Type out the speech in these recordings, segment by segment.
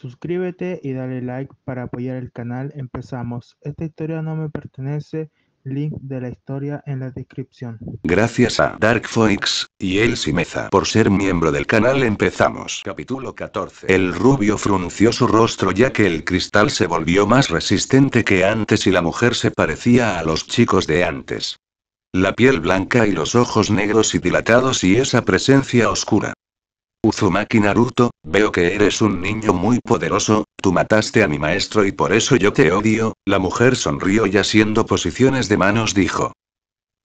Suscríbete y dale like para apoyar el canal. Empezamos. Esta historia no me pertenece. Link de la historia en la descripción. Gracias a Dark y Elsimeza por ser miembro del canal empezamos. Capítulo 14. El rubio frunció su rostro ya que el cristal se volvió más resistente que antes y la mujer se parecía a los chicos de antes. La piel blanca y los ojos negros y dilatados y esa presencia oscura. Uzumaki Naruto, veo que eres un niño muy poderoso, tú mataste a mi maestro y por eso yo te odio, la mujer sonrió y haciendo posiciones de manos dijo.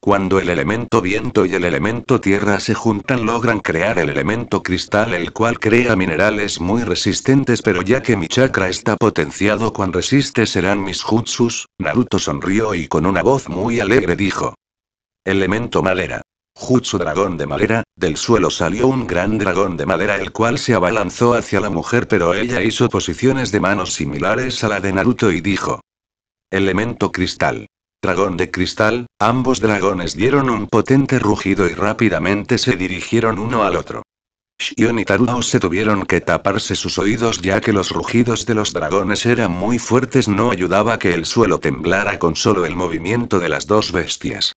Cuando el elemento viento y el elemento tierra se juntan logran crear el elemento cristal el cual crea minerales muy resistentes pero ya que mi chakra está potenciado cuán resiste serán mis jutsus, Naruto sonrió y con una voz muy alegre dijo. Elemento madera. Jutsu dragón de madera, del suelo salió un gran dragón de madera el cual se abalanzó hacia la mujer pero ella hizo posiciones de manos similares a la de Naruto y dijo. Elemento cristal. Dragón de cristal, ambos dragones dieron un potente rugido y rápidamente se dirigieron uno al otro. Shion y Taruto se tuvieron que taparse sus oídos ya que los rugidos de los dragones eran muy fuertes no ayudaba que el suelo temblara con solo el movimiento de las dos bestias.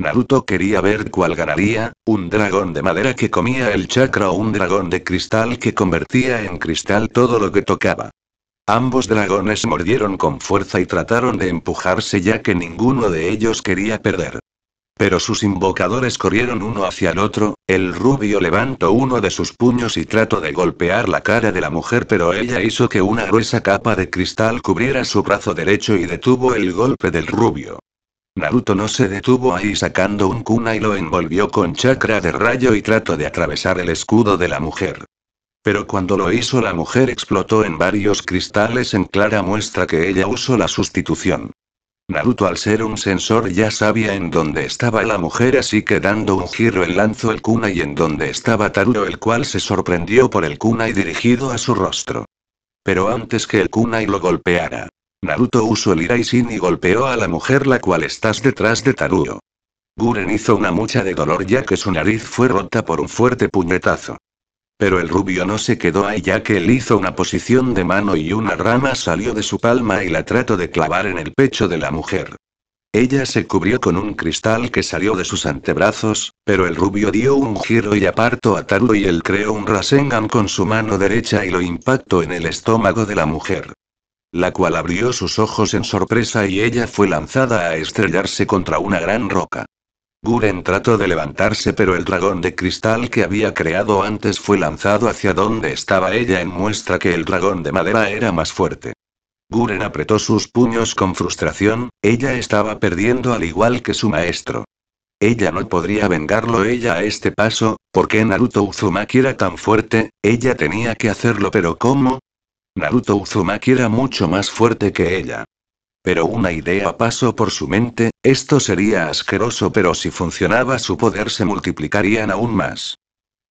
Naruto quería ver cuál ganaría, un dragón de madera que comía el chakra o un dragón de cristal que convertía en cristal todo lo que tocaba. Ambos dragones mordieron con fuerza y trataron de empujarse ya que ninguno de ellos quería perder. Pero sus invocadores corrieron uno hacia el otro, el rubio levantó uno de sus puños y trató de golpear la cara de la mujer pero ella hizo que una gruesa capa de cristal cubriera su brazo derecho y detuvo el golpe del rubio. Naruto no se detuvo ahí sacando un kunai y lo envolvió con chakra de rayo y trató de atravesar el escudo de la mujer. Pero cuando lo hizo la mujer explotó en varios cristales en clara muestra que ella usó la sustitución. Naruto al ser un sensor ya sabía en dónde estaba la mujer así que dando un giro en lanzó el kunai y en donde estaba Taruro el cual se sorprendió por el kunai dirigido a su rostro. Pero antes que el kunai lo golpeara, Naruto usó el iraishin y golpeó a la mujer la cual estás detrás de Taruo. Guren hizo una mucha de dolor ya que su nariz fue rota por un fuerte puñetazo. Pero el rubio no se quedó ahí ya que él hizo una posición de mano y una rama salió de su palma y la trató de clavar en el pecho de la mujer. Ella se cubrió con un cristal que salió de sus antebrazos, pero el rubio dio un giro y apartó a Taru y él creó un Rasengan con su mano derecha y lo impactó en el estómago de la mujer la cual abrió sus ojos en sorpresa y ella fue lanzada a estrellarse contra una gran roca. Guren trató de levantarse pero el dragón de cristal que había creado antes fue lanzado hacia donde estaba ella en muestra que el dragón de madera era más fuerte. Guren apretó sus puños con frustración, ella estaba perdiendo al igual que su maestro. Ella no podría vengarlo ella a este paso, porque Naruto Uzumaki era tan fuerte, ella tenía que hacerlo pero ¿cómo? Naruto Uzumaki era mucho más fuerte que ella. Pero una idea pasó por su mente, esto sería asqueroso pero si funcionaba su poder se multiplicarían aún más.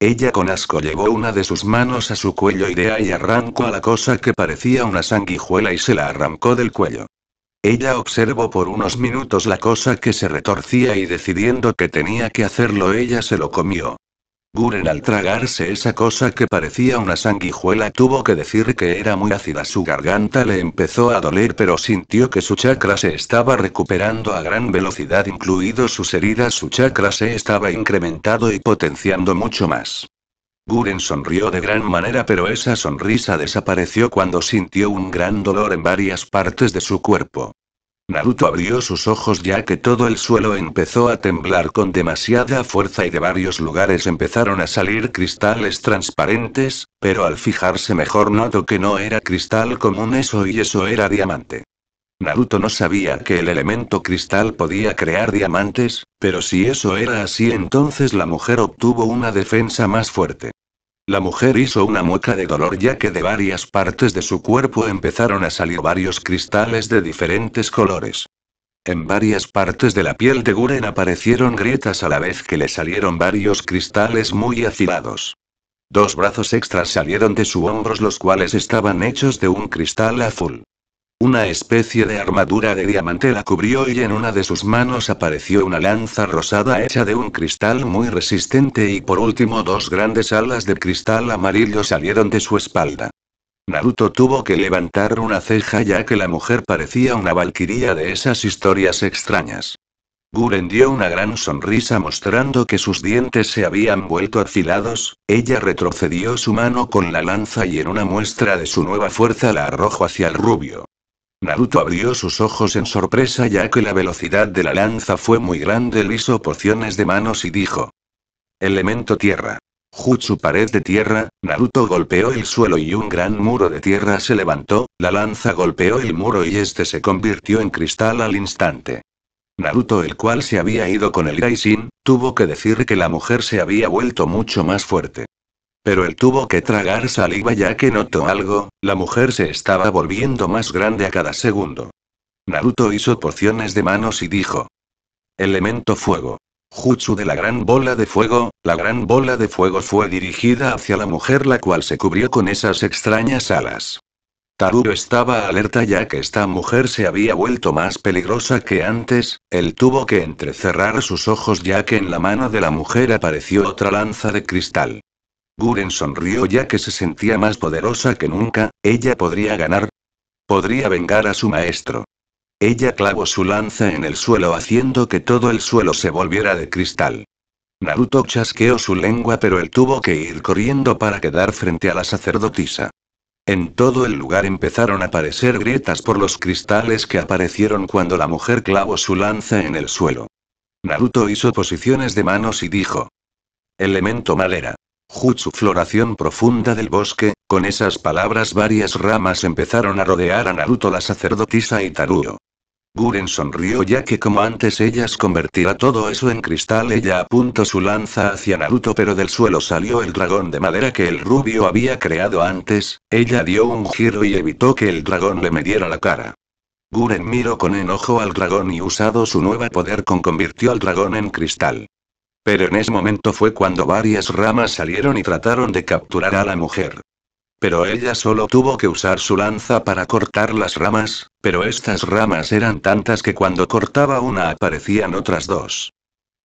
Ella con asco llevó una de sus manos a su cuello y arrancó a la cosa que parecía una sanguijuela y se la arrancó del cuello. Ella observó por unos minutos la cosa que se retorcía y decidiendo que tenía que hacerlo ella se lo comió. Guren al tragarse esa cosa que parecía una sanguijuela tuvo que decir que era muy ácida. Su garganta le empezó a doler pero sintió que su chakra se estaba recuperando a gran velocidad incluido sus heridas. Su chakra se estaba incrementando y potenciando mucho más. Guren sonrió de gran manera pero esa sonrisa desapareció cuando sintió un gran dolor en varias partes de su cuerpo. Naruto abrió sus ojos ya que todo el suelo empezó a temblar con demasiada fuerza y de varios lugares empezaron a salir cristales transparentes, pero al fijarse mejor notó que no era cristal común eso y eso era diamante. Naruto no sabía que el elemento cristal podía crear diamantes, pero si eso era así entonces la mujer obtuvo una defensa más fuerte. La mujer hizo una mueca de dolor ya que de varias partes de su cuerpo empezaron a salir varios cristales de diferentes colores. En varias partes de la piel de Guren aparecieron grietas a la vez que le salieron varios cristales muy afilados. Dos brazos extras salieron de sus hombros los cuales estaban hechos de un cristal azul. Una especie de armadura de diamante la cubrió y en una de sus manos apareció una lanza rosada hecha de un cristal muy resistente y por último dos grandes alas de cristal amarillo salieron de su espalda. Naruto tuvo que levantar una ceja ya que la mujer parecía una valquiría de esas historias extrañas. Guren dio una gran sonrisa mostrando que sus dientes se habían vuelto afilados, ella retrocedió su mano con la lanza y en una muestra de su nueva fuerza la arrojó hacia el rubio. Naruto abrió sus ojos en sorpresa ya que la velocidad de la lanza fue muy grande. le hizo pociones de manos y dijo. Elemento tierra. Jutsu pared de tierra, Naruto golpeó el suelo y un gran muro de tierra se levantó, la lanza golpeó el muro y este se convirtió en cristal al instante. Naruto el cual se había ido con el Gaisin, tuvo que decir que la mujer se había vuelto mucho más fuerte. Pero él tuvo que tragar saliva ya que notó algo, la mujer se estaba volviendo más grande a cada segundo. Naruto hizo porciones de manos y dijo. Elemento fuego. Jutsu de la gran bola de fuego, la gran bola de fuego fue dirigida hacia la mujer la cual se cubrió con esas extrañas alas. Taruro estaba alerta ya que esta mujer se había vuelto más peligrosa que antes, él tuvo que entrecerrar sus ojos ya que en la mano de la mujer apareció otra lanza de cristal. Guren sonrió ya que se sentía más poderosa que nunca, ella podría ganar. Podría vengar a su maestro. Ella clavó su lanza en el suelo haciendo que todo el suelo se volviera de cristal. Naruto chasqueó su lengua pero él tuvo que ir corriendo para quedar frente a la sacerdotisa. En todo el lugar empezaron a aparecer grietas por los cristales que aparecieron cuando la mujer clavó su lanza en el suelo. Naruto hizo posiciones de manos y dijo. Elemento madera. Jutsu floración profunda del bosque, con esas palabras varias ramas empezaron a rodear a Naruto la sacerdotisa y Taruo. Guren sonrió ya que como antes ellas convertirá todo eso en cristal ella apuntó su lanza hacia Naruto pero del suelo salió el dragón de madera que el rubio había creado antes, ella dio un giro y evitó que el dragón le mediera la cara. Guren miró con enojo al dragón y usado su nueva poder con convirtió al dragón en cristal. Pero en ese momento fue cuando varias ramas salieron y trataron de capturar a la mujer. Pero ella solo tuvo que usar su lanza para cortar las ramas, pero estas ramas eran tantas que cuando cortaba una aparecían otras dos.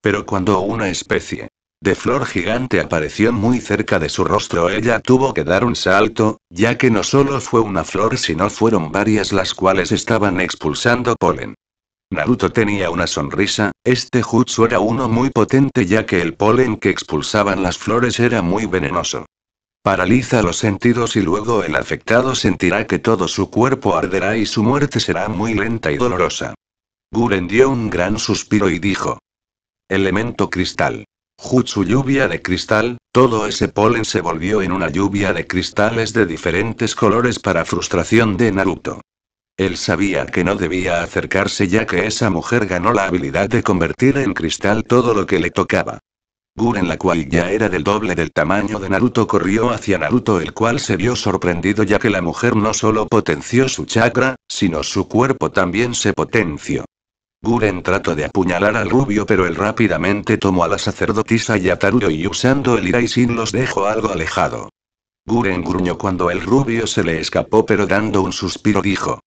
Pero cuando una especie de flor gigante apareció muy cerca de su rostro, ella tuvo que dar un salto, ya que no solo fue una flor, sino fueron varias las cuales estaban expulsando polen. Naruto tenía una sonrisa, este jutsu era uno muy potente ya que el polen que expulsaban las flores era muy venenoso. Paraliza los sentidos y luego el afectado sentirá que todo su cuerpo arderá y su muerte será muy lenta y dolorosa. Guren dio un gran suspiro y dijo. Elemento cristal. Jutsu lluvia de cristal, todo ese polen se volvió en una lluvia de cristales de diferentes colores para frustración de Naruto. Él sabía que no debía acercarse ya que esa mujer ganó la habilidad de convertir en cristal todo lo que le tocaba. Guren, la cual ya era del doble del tamaño de Naruto, corrió hacia Naruto, el cual se vio sorprendido ya que la mujer no solo potenció su chakra, sino su cuerpo también se potenció. Guren trató de apuñalar al rubio, pero él rápidamente tomó a la sacerdotisa y a y usando el Iraisin los dejó algo alejado. Guren gruñó cuando el rubio se le escapó, pero dando un suspiro dijo: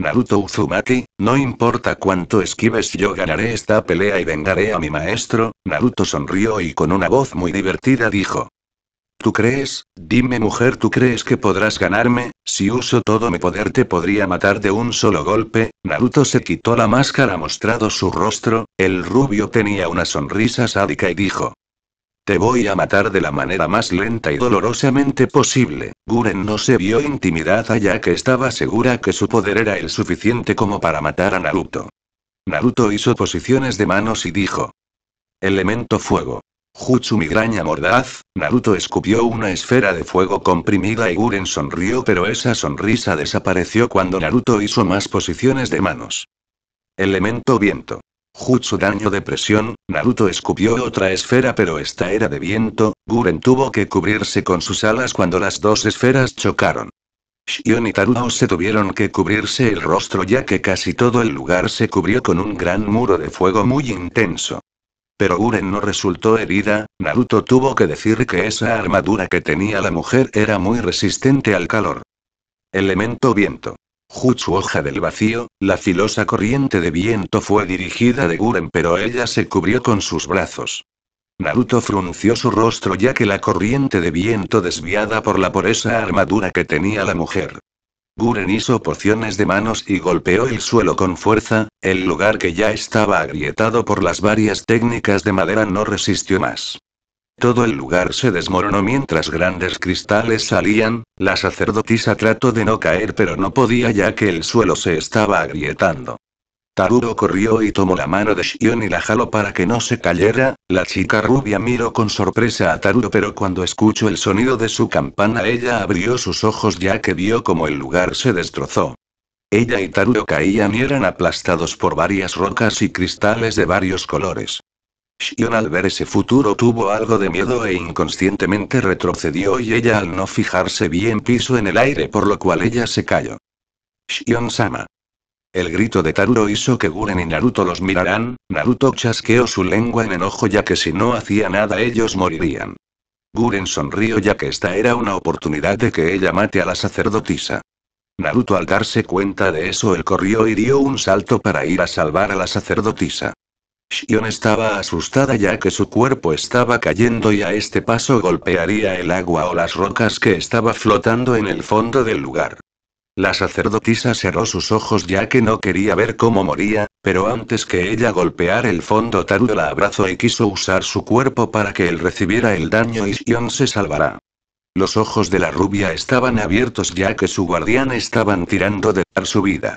Naruto Uzumaki, no importa cuánto esquives yo ganaré esta pelea y vengaré a mi maestro, Naruto sonrió y con una voz muy divertida dijo. ¿Tú crees? Dime mujer, ¿tú crees que podrás ganarme? Si uso todo mi poder te podría matar de un solo golpe. Naruto se quitó la máscara mostrado su rostro, el rubio tenía una sonrisa sádica y dijo. Te voy a matar de la manera más lenta y dolorosamente posible. Guren no se vio intimidada ya que estaba segura que su poder era el suficiente como para matar a Naruto. Naruto hizo posiciones de manos y dijo. Elemento fuego. Jutsu migraña mordaz, Naruto escupió una esfera de fuego comprimida y Guren sonrió pero esa sonrisa desapareció cuando Naruto hizo más posiciones de manos. Elemento viento. Jutsu daño de presión, Naruto escupió otra esfera pero esta era de viento, Guren tuvo que cubrirse con sus alas cuando las dos esferas chocaron. Shion y Taruto se tuvieron que cubrirse el rostro ya que casi todo el lugar se cubrió con un gran muro de fuego muy intenso. Pero Guren no resultó herida, Naruto tuvo que decir que esa armadura que tenía la mujer era muy resistente al calor. Elemento viento. Jutsu hoja del vacío, la filosa corriente de viento fue dirigida de Guren pero ella se cubrió con sus brazos. Naruto frunció su rostro ya que la corriente de viento desviada por la esa armadura que tenía la mujer. Guren hizo porciones de manos y golpeó el suelo con fuerza, el lugar que ya estaba agrietado por las varias técnicas de madera no resistió más. Todo el lugar se desmoronó mientras grandes cristales salían, la sacerdotisa trató de no caer pero no podía ya que el suelo se estaba agrietando. Taruro corrió y tomó la mano de Shion y la jaló para que no se cayera. La chica rubia miró con sorpresa a Taruro, pero cuando escuchó el sonido de su campana, ella abrió sus ojos ya que vio como el lugar se destrozó. Ella y Taruro caían y eran aplastados por varias rocas y cristales de varios colores. Shion al ver ese futuro tuvo algo de miedo e inconscientemente retrocedió y ella al no fijarse bien piso en el aire por lo cual ella se cayó. Shion-sama. El grito de Taruro hizo que Guren y Naruto los miraran, Naruto chasqueó su lengua en enojo ya que si no hacía nada ellos morirían. Guren sonrió ya que esta era una oportunidad de que ella mate a la sacerdotisa. Naruto al darse cuenta de eso él corrió y dio un salto para ir a salvar a la sacerdotisa. Shion estaba asustada ya que su cuerpo estaba cayendo y a este paso golpearía el agua o las rocas que estaba flotando en el fondo del lugar. La sacerdotisa cerró sus ojos ya que no quería ver cómo moría, pero antes que ella golpeara el fondo Taru la abrazó y quiso usar su cuerpo para que él recibiera el daño y Shion se salvará. Los ojos de la rubia estaban abiertos ya que su guardián estaban tirando de dar su vida.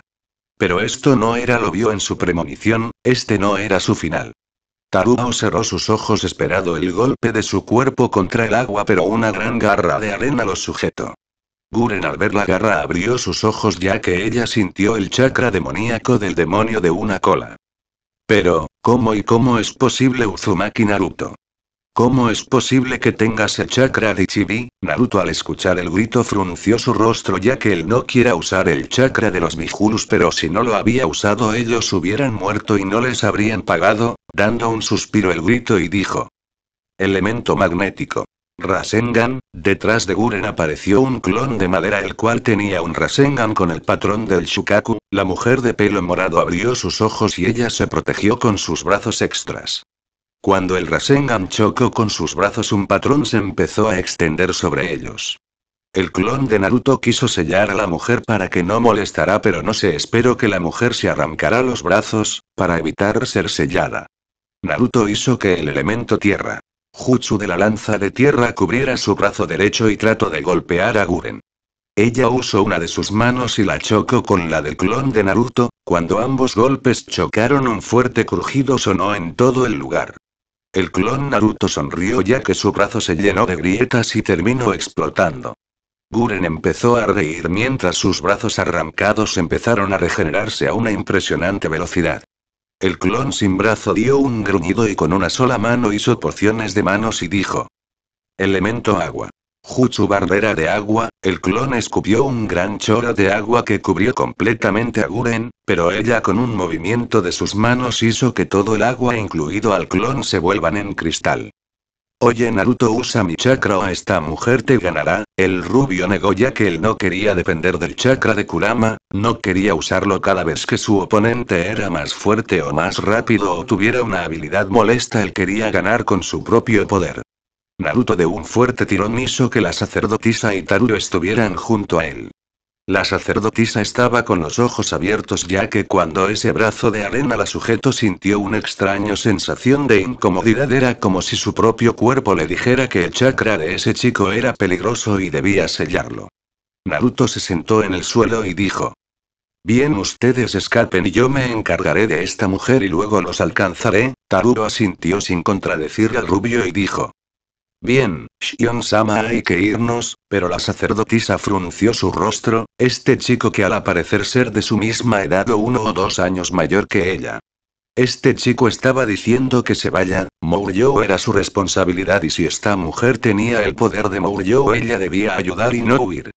Pero esto no era lo vio en su premonición, este no era su final. Taruma cerró sus ojos esperado el golpe de su cuerpo contra el agua pero una gran garra de arena lo sujetó. Guren al ver la garra abrió sus ojos ya que ella sintió el chakra demoníaco del demonio de una cola. Pero, ¿cómo y cómo es posible Uzumaki Naruto? ¿Cómo es posible que tengas el chakra de Chibi? Naruto al escuchar el grito frunció su rostro ya que él no quiera usar el chakra de los Mijurus, pero si no lo había usado ellos hubieran muerto y no les habrían pagado, dando un suspiro el grito y dijo. Elemento magnético. Rasengan, detrás de Guren apareció un clon de madera el cual tenía un Rasengan con el patrón del Shukaku, la mujer de pelo morado abrió sus ojos y ella se protegió con sus brazos extras. Cuando el Rasengan chocó con sus brazos un patrón se empezó a extender sobre ellos. El clon de Naruto quiso sellar a la mujer para que no molestara pero no se esperó que la mujer se arrancara los brazos, para evitar ser sellada. Naruto hizo que el elemento tierra, jutsu de la lanza de tierra cubriera su brazo derecho y trató de golpear a Guren. Ella usó una de sus manos y la chocó con la del clon de Naruto, cuando ambos golpes chocaron un fuerte crujido sonó en todo el lugar. El clon Naruto sonrió ya que su brazo se llenó de grietas y terminó explotando. Guren empezó a reír mientras sus brazos arrancados empezaron a regenerarse a una impresionante velocidad. El clon sin brazo dio un gruñido y con una sola mano hizo porciones de manos y dijo. Elemento agua. Jutsu Barrera de agua, el clon escupió un gran chorro de agua que cubrió completamente a Guren, pero ella con un movimiento de sus manos hizo que todo el agua incluido al clon se vuelvan en cristal. Oye Naruto usa mi chakra o esta mujer te ganará, el rubio negó ya que él no quería depender del chakra de Kurama, no quería usarlo cada vez que su oponente era más fuerte o más rápido o tuviera una habilidad molesta él quería ganar con su propio poder. Naruto de un fuerte tirón hizo que la sacerdotisa y Taruro estuvieran junto a él. La sacerdotisa estaba con los ojos abiertos ya que cuando ese brazo de arena la sujetó sintió una extraña sensación de incomodidad era como si su propio cuerpo le dijera que el chakra de ese chico era peligroso y debía sellarlo. Naruto se sentó en el suelo y dijo. Bien ustedes escapen y yo me encargaré de esta mujer y luego los alcanzaré, Taruro asintió sin contradecir al rubio y dijo. Bien, Shion-sama hay que irnos, pero la sacerdotisa frunció su rostro, este chico que al aparecer ser de su misma edad o uno o dos años mayor que ella. Este chico estaba diciendo que se vaya, Mouryo era su responsabilidad y si esta mujer tenía el poder de Mouryo ella debía ayudar y no huir.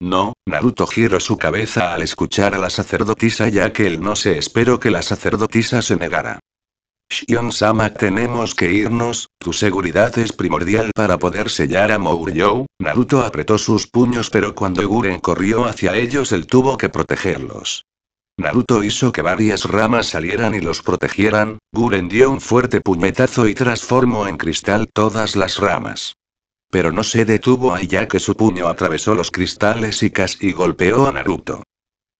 No, Naruto giró su cabeza al escuchar a la sacerdotisa ya que él no se esperó que la sacerdotisa se negara. Shion-sama tenemos que irnos, tu seguridad es primordial para poder sellar a Mouryou. Naruto apretó sus puños pero cuando Guren corrió hacia ellos él tuvo que protegerlos. Naruto hizo que varias ramas salieran y los protegieran, Guren dio un fuerte puñetazo y transformó en cristal todas las ramas. Pero no se detuvo ahí ya que su puño atravesó los cristales y casi golpeó a Naruto.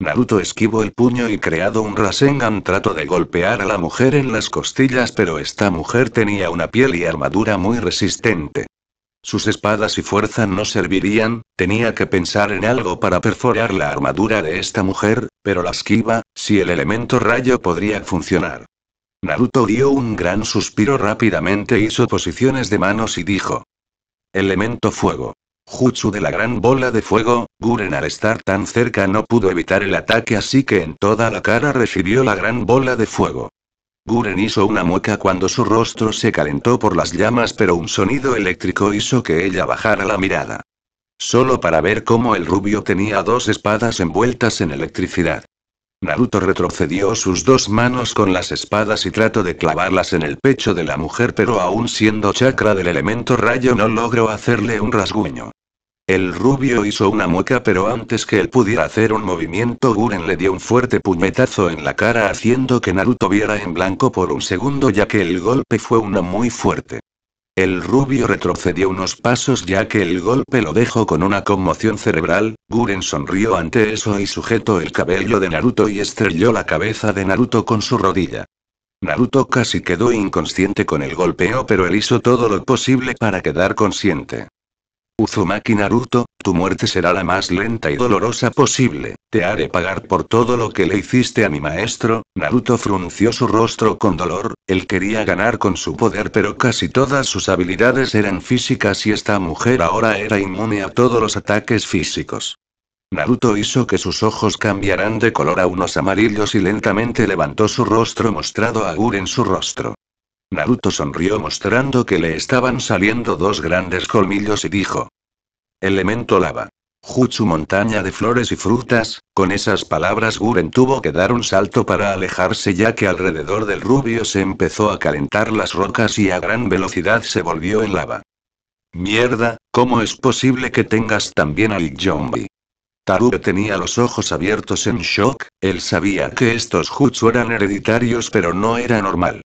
Naruto esquivó el puño y creado un Rasengan trató de golpear a la mujer en las costillas pero esta mujer tenía una piel y armadura muy resistente. Sus espadas y fuerza no servirían, tenía que pensar en algo para perforar la armadura de esta mujer, pero la esquiva, si el elemento rayo podría funcionar. Naruto dio un gran suspiro rápidamente hizo posiciones de manos y dijo. Elemento fuego. Jutsu de la gran bola de fuego, Guren al estar tan cerca no pudo evitar el ataque así que en toda la cara recibió la gran bola de fuego. Guren hizo una mueca cuando su rostro se calentó por las llamas pero un sonido eléctrico hizo que ella bajara la mirada. Solo para ver cómo el rubio tenía dos espadas envueltas en electricidad. Naruto retrocedió sus dos manos con las espadas y trató de clavarlas en el pecho de la mujer pero aún siendo chakra del elemento rayo no logró hacerle un rasguño. El rubio hizo una mueca pero antes que él pudiera hacer un movimiento Guren le dio un fuerte puñetazo en la cara haciendo que Naruto viera en blanco por un segundo ya que el golpe fue uno muy fuerte. El rubio retrocedió unos pasos ya que el golpe lo dejó con una conmoción cerebral, Guren sonrió ante eso y sujetó el cabello de Naruto y estrelló la cabeza de Naruto con su rodilla. Naruto casi quedó inconsciente con el golpeo pero él hizo todo lo posible para quedar consciente. Uzumaki Naruto, tu muerte será la más lenta y dolorosa posible, te haré pagar por todo lo que le hiciste a mi maestro, Naruto frunció su rostro con dolor, él quería ganar con su poder pero casi todas sus habilidades eran físicas y esta mujer ahora era inmune a todos los ataques físicos. Naruto hizo que sus ojos cambiaran de color a unos amarillos y lentamente levantó su rostro mostrado a Gur en su rostro. Naruto sonrió mostrando que le estaban saliendo dos grandes colmillos y dijo. Elemento lava. Jutsu montaña de flores y frutas, con esas palabras Guren tuvo que dar un salto para alejarse ya que alrededor del rubio se empezó a calentar las rocas y a gran velocidad se volvió en lava. Mierda, ¿cómo es posible que tengas también al Jombi? Taruto tenía los ojos abiertos en shock, él sabía que estos jutsu eran hereditarios pero no era normal.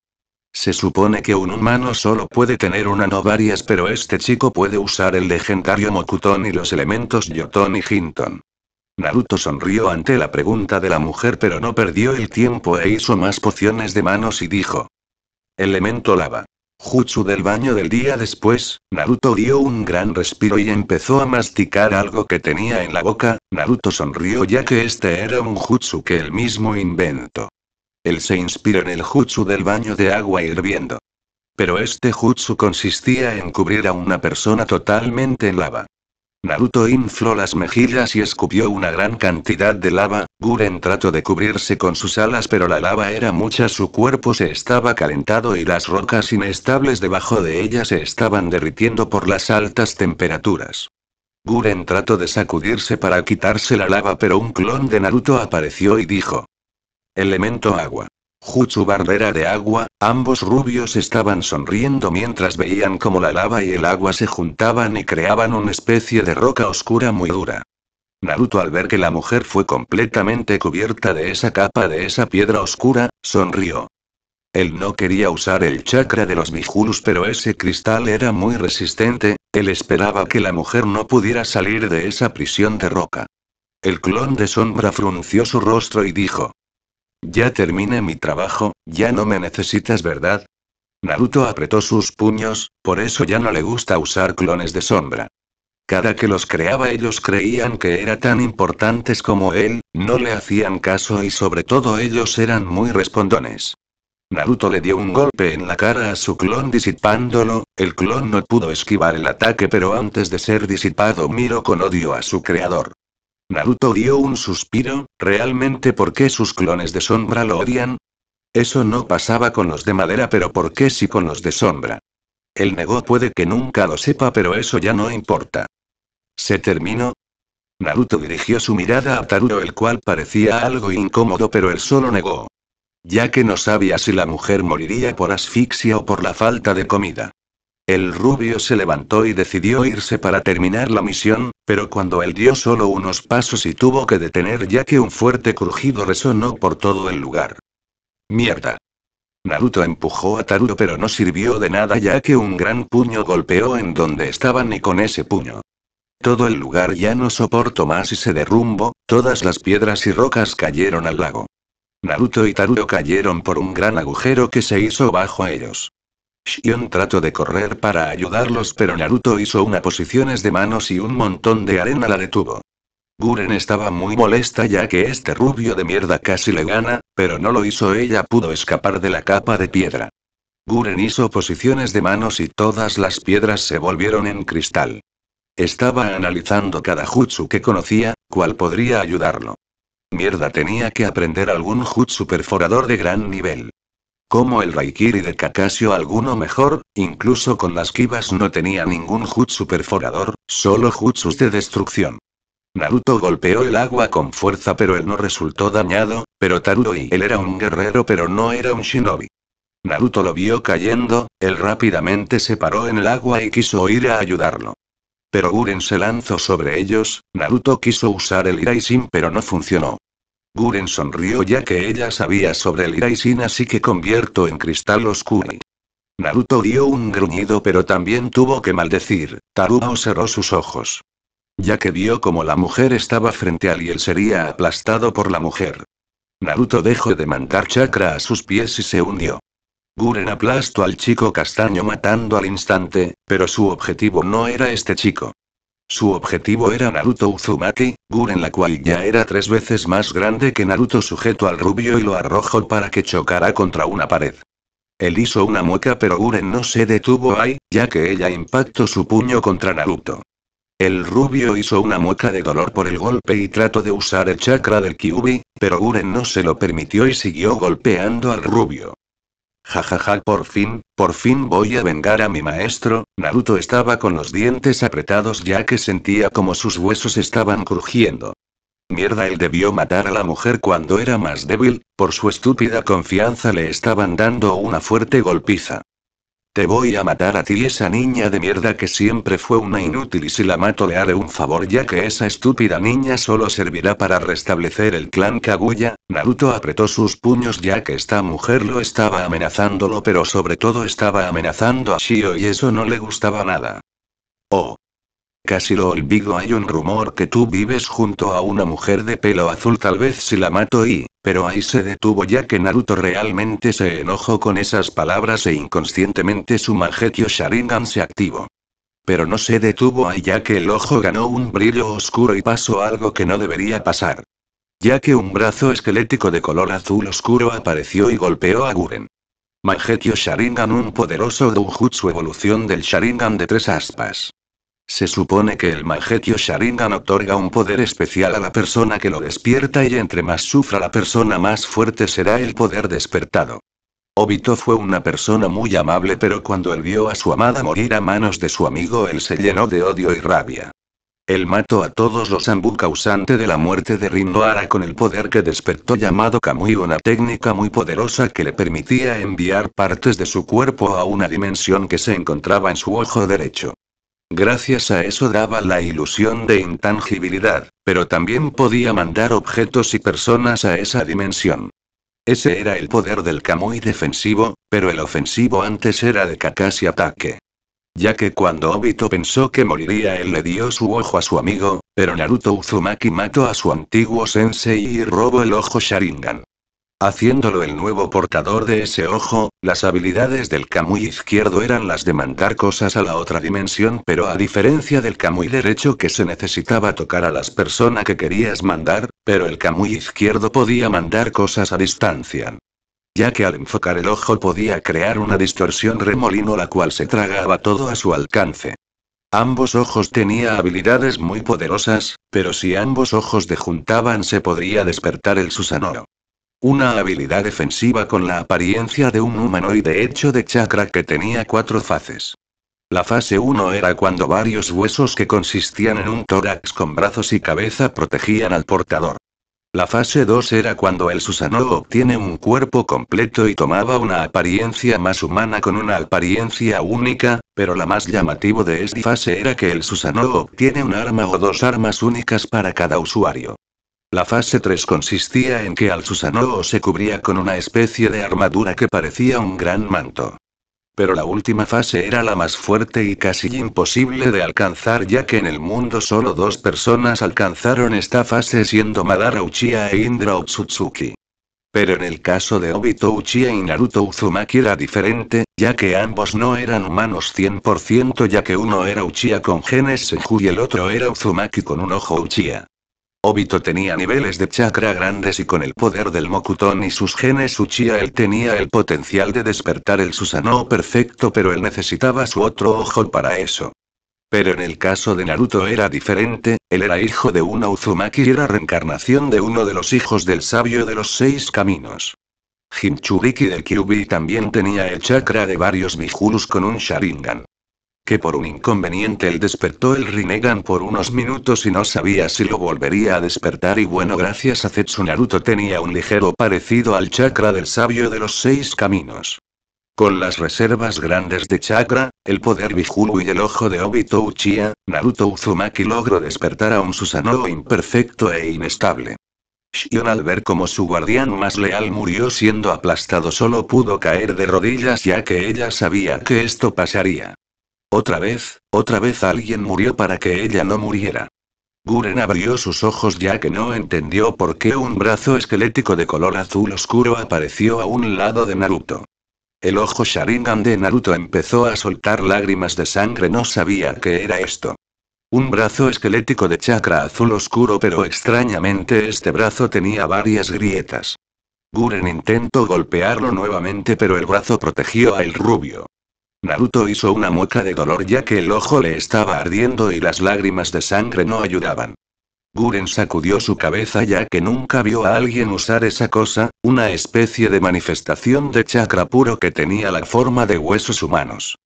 Se supone que un humano solo puede tener una no varias pero este chico puede usar el legendario Mokuton y los elementos Yoton y Hinton. Naruto sonrió ante la pregunta de la mujer pero no perdió el tiempo e hizo más pociones de manos y dijo. Elemento lava. Jutsu del baño del día después, Naruto dio un gran respiro y empezó a masticar algo que tenía en la boca, Naruto sonrió ya que este era un jutsu que él mismo inventó. Él se inspiró en el jutsu del baño de agua hirviendo. Pero este jutsu consistía en cubrir a una persona totalmente en lava. Naruto infló las mejillas y escupió una gran cantidad de lava, Guren trató de cubrirse con sus alas pero la lava era mucha, su cuerpo se estaba calentado y las rocas inestables debajo de ella se estaban derritiendo por las altas temperaturas. Guren trató de sacudirse para quitarse la lava pero un clon de Naruto apareció y dijo, Elemento agua. Juchu barrera de agua, ambos rubios estaban sonriendo mientras veían cómo la lava y el agua se juntaban y creaban una especie de roca oscura muy dura. Naruto al ver que la mujer fue completamente cubierta de esa capa de esa piedra oscura, sonrió. Él no quería usar el chakra de los mijulus pero ese cristal era muy resistente, él esperaba que la mujer no pudiera salir de esa prisión de roca. El clon de sombra frunció su rostro y dijo, ya terminé mi trabajo, ya no me necesitas, ¿verdad? Naruto apretó sus puños, por eso ya no le gusta usar clones de sombra. Cada que los creaba ellos creían que era tan importantes como él, no le hacían caso y sobre todo ellos eran muy respondones. Naruto le dio un golpe en la cara a su clon disipándolo, el clon no pudo esquivar el ataque pero antes de ser disipado miró con odio a su creador. Naruto dio un suspiro, ¿realmente por qué sus clones de sombra lo odian? Eso no pasaba con los de madera pero ¿por qué si con los de sombra? El negó puede que nunca lo sepa pero eso ya no importa. Se terminó. Naruto dirigió su mirada a Taruro el cual parecía algo incómodo pero él solo negó. Ya que no sabía si la mujer moriría por asfixia o por la falta de comida. El rubio se levantó y decidió irse para terminar la misión, pero cuando él dio solo unos pasos y tuvo que detener ya que un fuerte crujido resonó por todo el lugar. Mierda. Naruto empujó a Taruto pero no sirvió de nada ya que un gran puño golpeó en donde estaban y con ese puño. Todo el lugar ya no soportó más y se derrumbó, todas las piedras y rocas cayeron al lago. Naruto y Taruto cayeron por un gran agujero que se hizo bajo ellos. Shion trató de correr para ayudarlos pero Naruto hizo una posiciones de manos y un montón de arena la detuvo. Guren estaba muy molesta ya que este rubio de mierda casi le gana, pero no lo hizo ella pudo escapar de la capa de piedra. Guren hizo posiciones de manos y todas las piedras se volvieron en cristal. Estaba analizando cada jutsu que conocía, cuál podría ayudarlo. Mierda tenía que aprender algún jutsu perforador de gran nivel. Como el Raikiri de o alguno mejor, incluso con las Kivas no tenía ningún jutsu perforador, solo jutsus de destrucción. Naruto golpeó el agua con fuerza pero él no resultó dañado, pero Taruto y él era un guerrero pero no era un shinobi. Naruto lo vio cayendo, él rápidamente se paró en el agua y quiso ir a ayudarlo. Pero Guren se lanzó sobre ellos, Naruto quiso usar el Iraisin pero no funcionó. Guren sonrió ya que ella sabía sobre el Iraisin así que convierto en cristal oscuro. Naruto dio un gruñido pero también tuvo que maldecir, Taruma cerró sus ojos. Ya que vio como la mujer estaba frente al y él sería aplastado por la mujer. Naruto dejó de mandar chakra a sus pies y se hundió. Guren aplastó al chico castaño matando al instante, pero su objetivo no era este chico. Su objetivo era Naruto Uzumaki, Guren la cual ya era tres veces más grande que Naruto sujeto al rubio y lo arrojó para que chocara contra una pared. Él hizo una mueca pero Guren no se detuvo ahí, ya que ella impactó su puño contra Naruto. El rubio hizo una mueca de dolor por el golpe y trató de usar el chakra del Kyubi, pero Guren no se lo permitió y siguió golpeando al rubio. Jajaja, por fin, por fin voy a vengar a mi maestro. Naruto estaba con los dientes apretados ya que sentía como sus huesos estaban crujiendo. Mierda, él debió matar a la mujer cuando era más débil, por su estúpida confianza le estaban dando una fuerte golpiza. Te voy a matar a ti esa niña de mierda que siempre fue una inútil y si la mato le haré un favor ya que esa estúpida niña solo servirá para restablecer el clan Kaguya. Naruto apretó sus puños ya que esta mujer lo estaba amenazándolo pero sobre todo estaba amenazando a Shio y eso no le gustaba nada. Oh, Casi lo olvido, hay un rumor que tú vives junto a una mujer de pelo azul, tal vez si la mato y... Pero ahí se detuvo ya que Naruto realmente se enojó con esas palabras e inconscientemente su Magetio Sharingan se activó. Pero no se detuvo ahí ya que el ojo ganó un brillo oscuro y pasó algo que no debería pasar. Ya que un brazo esquelético de color azul oscuro apareció y golpeó a Guren. Magetio Sharingan un poderoso Doujutsu evolución del Sharingan de tres aspas. Se supone que el Magetio Sharingan otorga un poder especial a la persona que lo despierta y entre más sufra la persona más fuerte será el poder despertado. Obito fue una persona muy amable pero cuando él vio a su amada morir a manos de su amigo él se llenó de odio y rabia. Él mató a todos los ambú causante de la muerte de Rindoara con el poder que despertó llamado Kamui, una técnica muy poderosa que le permitía enviar partes de su cuerpo a una dimensión que se encontraba en su ojo derecho. Gracias a eso daba la ilusión de intangibilidad, pero también podía mandar objetos y personas a esa dimensión. Ese era el poder del Kamui defensivo, pero el ofensivo antes era de Kakashi ataque. Ya que cuando Obito pensó que moriría él le dio su ojo a su amigo, pero Naruto Uzumaki mató a su antiguo sensei y robó el ojo Sharingan haciéndolo el nuevo portador de ese ojo, las habilidades del Kamui izquierdo eran las de mandar cosas a la otra dimensión, pero a diferencia del Kamui derecho que se necesitaba tocar a las personas que querías mandar, pero el Kamui izquierdo podía mandar cosas a distancia. Ya que al enfocar el ojo podía crear una distorsión remolino la cual se tragaba todo a su alcance. Ambos ojos tenía habilidades muy poderosas, pero si ambos ojos de juntaban se podría despertar el Susanoro. Una habilidad defensiva con la apariencia de un humanoide hecho de chakra que tenía cuatro fases. La fase 1 era cuando varios huesos que consistían en un tórax con brazos y cabeza protegían al portador. La fase 2 era cuando el Susanoo obtiene un cuerpo completo y tomaba una apariencia más humana con una apariencia única, pero la más llamativo de esta fase era que el Susanoo obtiene un arma o dos armas únicas para cada usuario. La fase 3 consistía en que al Susanoo se cubría con una especie de armadura que parecía un gran manto. Pero la última fase era la más fuerte y casi imposible de alcanzar ya que en el mundo solo dos personas alcanzaron esta fase siendo Madara Uchiha e Indra Otsutsuki. Pero en el caso de Obito Uchiha y Naruto Uzumaki era diferente, ya que ambos no eran humanos 100% ya que uno era Uchiha con genes Senju y el otro era Uzumaki con un ojo Uchiha. Obito tenía niveles de chakra grandes y con el poder del Mokuton y sus genes Uchiha él tenía el potencial de despertar el Susanoo perfecto pero él necesitaba su otro ojo para eso. Pero en el caso de Naruto era diferente, él era hijo de una Uzumaki y era reencarnación de uno de los hijos del sabio de los seis caminos. Hinchuriki de Kyubi también tenía el chakra de varios Mijurus con un Sharingan que por un inconveniente él despertó el Rinnegan por unos minutos y no sabía si lo volvería a despertar y bueno gracias a Zetsu Naruto tenía un ligero parecido al chakra del sabio de los seis caminos. Con las reservas grandes de chakra, el poder Bijulu y el ojo de Obito Uchiha, Naruto Uzumaki logró despertar a un Susanoo imperfecto e inestable. Shion al ver como su guardián más leal murió siendo aplastado solo pudo caer de rodillas ya que ella sabía que esto pasaría. Otra vez, otra vez alguien murió para que ella no muriera. Guren abrió sus ojos ya que no entendió por qué un brazo esquelético de color azul oscuro apareció a un lado de Naruto. El ojo Sharingan de Naruto empezó a soltar lágrimas de sangre, no sabía qué era esto. Un brazo esquelético de chakra azul oscuro, pero extrañamente este brazo tenía varias grietas. Guren intentó golpearlo nuevamente, pero el brazo protegió a el rubio. Naruto hizo una mueca de dolor ya que el ojo le estaba ardiendo y las lágrimas de sangre no ayudaban. Guren sacudió su cabeza ya que nunca vio a alguien usar esa cosa, una especie de manifestación de chakra puro que tenía la forma de huesos humanos.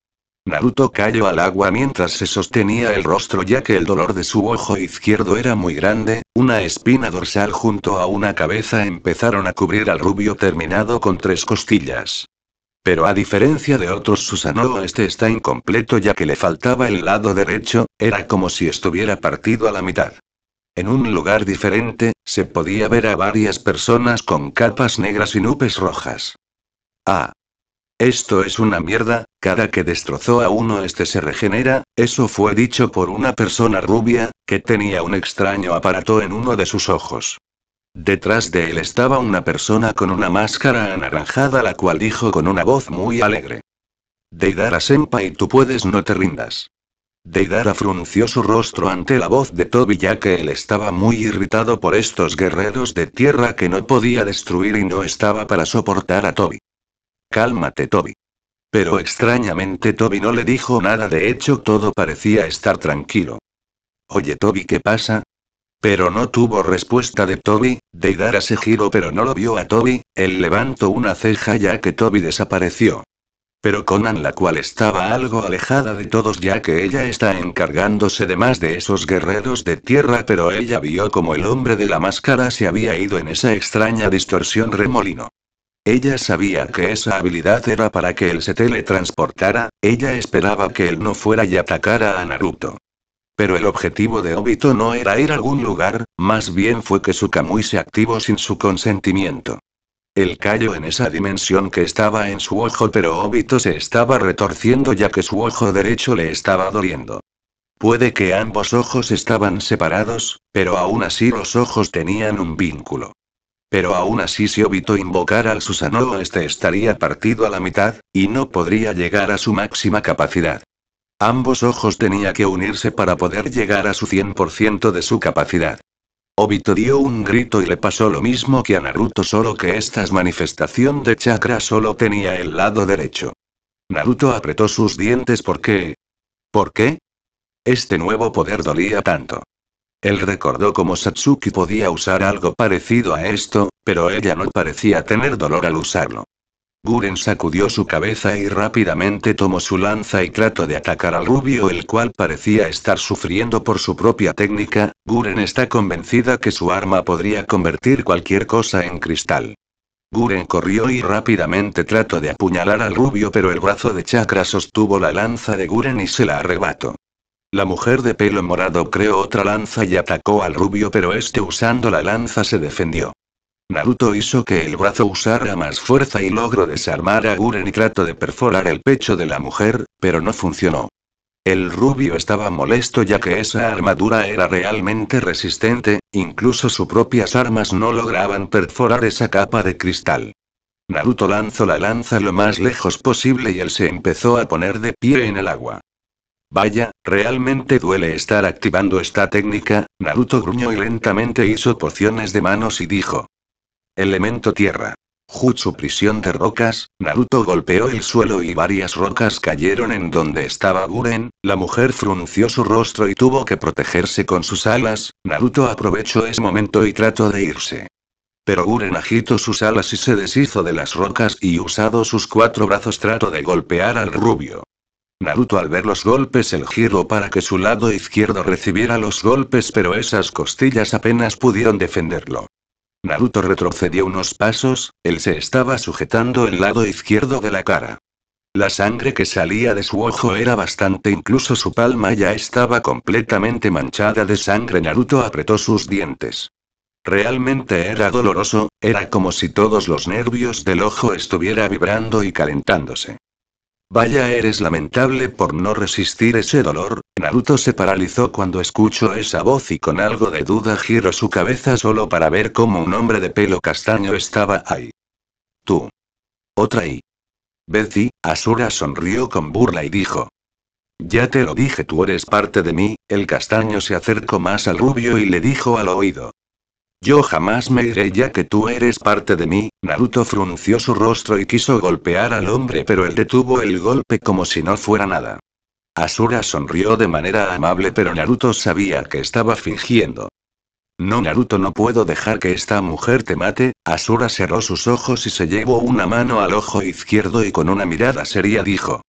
Naruto cayó al agua mientras se sostenía el rostro ya que el dolor de su ojo izquierdo era muy grande, una espina dorsal junto a una cabeza empezaron a cubrir al rubio terminado con tres costillas. Pero a diferencia de otros Susanoo este está incompleto ya que le faltaba el lado derecho, era como si estuviera partido a la mitad. En un lugar diferente, se podía ver a varias personas con capas negras y nubes rojas. Ah. Esto es una mierda, cada que destrozó a uno este se regenera, eso fue dicho por una persona rubia, que tenía un extraño aparato en uno de sus ojos. Detrás de él estaba una persona con una máscara anaranjada, la cual dijo con una voz muy alegre. Deidara y tú puedes, no te rindas. Deidara frunció su rostro ante la voz de Toby ya que él estaba muy irritado por estos guerreros de tierra que no podía destruir y no estaba para soportar a Toby. Cálmate Toby. Pero extrañamente Toby no le dijo nada, de hecho todo parecía estar tranquilo. Oye Toby, ¿qué pasa? Pero no tuvo respuesta de Toby, Deidara se giró pero no lo vio a Toby, él levantó una ceja ya que Toby desapareció. Pero Conan, la cual estaba algo alejada de todos ya que ella está encargándose de más de esos guerreros de tierra, pero ella vio como el hombre de la máscara se había ido en esa extraña distorsión remolino. Ella sabía que esa habilidad era para que él se teletransportara, ella esperaba que él no fuera y atacara a Naruto. Pero el objetivo de Obito no era ir a algún lugar, más bien fue que su Kamui se activó sin su consentimiento. El cayó en esa dimensión que estaba en su ojo, pero Obito se estaba retorciendo ya que su ojo derecho le estaba doliendo. Puede que ambos ojos estaban separados, pero aún así los ojos tenían un vínculo. Pero aún así si Obito invocara al Susanoo este estaría partido a la mitad, y no podría llegar a su máxima capacidad. Ambos ojos tenía que unirse para poder llegar a su 100% de su capacidad. Obito dio un grito y le pasó lo mismo que a Naruto solo que esta manifestación de chakra solo tenía el lado derecho. Naruto apretó sus dientes porque... ¿Por qué? Este nuevo poder dolía tanto. Él recordó cómo Satsuki podía usar algo parecido a esto, pero ella no parecía tener dolor al usarlo. Guren sacudió su cabeza y rápidamente tomó su lanza y trató de atacar al rubio el cual parecía estar sufriendo por su propia técnica, Guren está convencida que su arma podría convertir cualquier cosa en cristal. Guren corrió y rápidamente trató de apuñalar al rubio pero el brazo de Chakra sostuvo la lanza de Guren y se la arrebató. La mujer de pelo morado creó otra lanza y atacó al rubio pero este usando la lanza se defendió. Naruto hizo que el brazo usara más fuerza y logró desarmar a Guren y trató de perforar el pecho de la mujer, pero no funcionó. El rubio estaba molesto ya que esa armadura era realmente resistente, incluso sus propias armas no lograban perforar esa capa de cristal. Naruto lanzó la lanza lo más lejos posible y él se empezó a poner de pie en el agua. Vaya, realmente duele estar activando esta técnica, Naruto gruñó y lentamente hizo pociones de manos y dijo. Elemento tierra. Jutsu prisión de rocas, Naruto golpeó el suelo y varias rocas cayeron en donde estaba Guren, la mujer frunció su rostro y tuvo que protegerse con sus alas, Naruto aprovechó ese momento y trató de irse. Pero Guren agitó sus alas y se deshizo de las rocas y usado sus cuatro brazos trató de golpear al rubio. Naruto al ver los golpes el giro para que su lado izquierdo recibiera los golpes pero esas costillas apenas pudieron defenderlo. Naruto retrocedió unos pasos, él se estaba sujetando el lado izquierdo de la cara. La sangre que salía de su ojo era bastante, incluso su palma ya estaba completamente manchada de sangre. Naruto apretó sus dientes. Realmente era doloroso, era como si todos los nervios del ojo estuviera vibrando y calentándose. Vaya eres lamentable por no resistir ese dolor. Naruto se paralizó cuando escuchó esa voz y con algo de duda giró su cabeza solo para ver cómo un hombre de pelo castaño estaba ahí. Tú. Otra y. Betty, Asura sonrió con burla y dijo. Ya te lo dije, tú eres parte de mí. El castaño se acercó más al rubio y le dijo al oído. Yo jamás me iré ya que tú eres parte de mí. Naruto frunció su rostro y quiso golpear al hombre, pero él detuvo el golpe como si no fuera nada. Asura sonrió de manera amable, pero Naruto sabía que estaba fingiendo. No, Naruto, no puedo dejar que esta mujer te mate. Asura cerró sus ojos y se llevó una mano al ojo izquierdo y con una mirada seria dijo: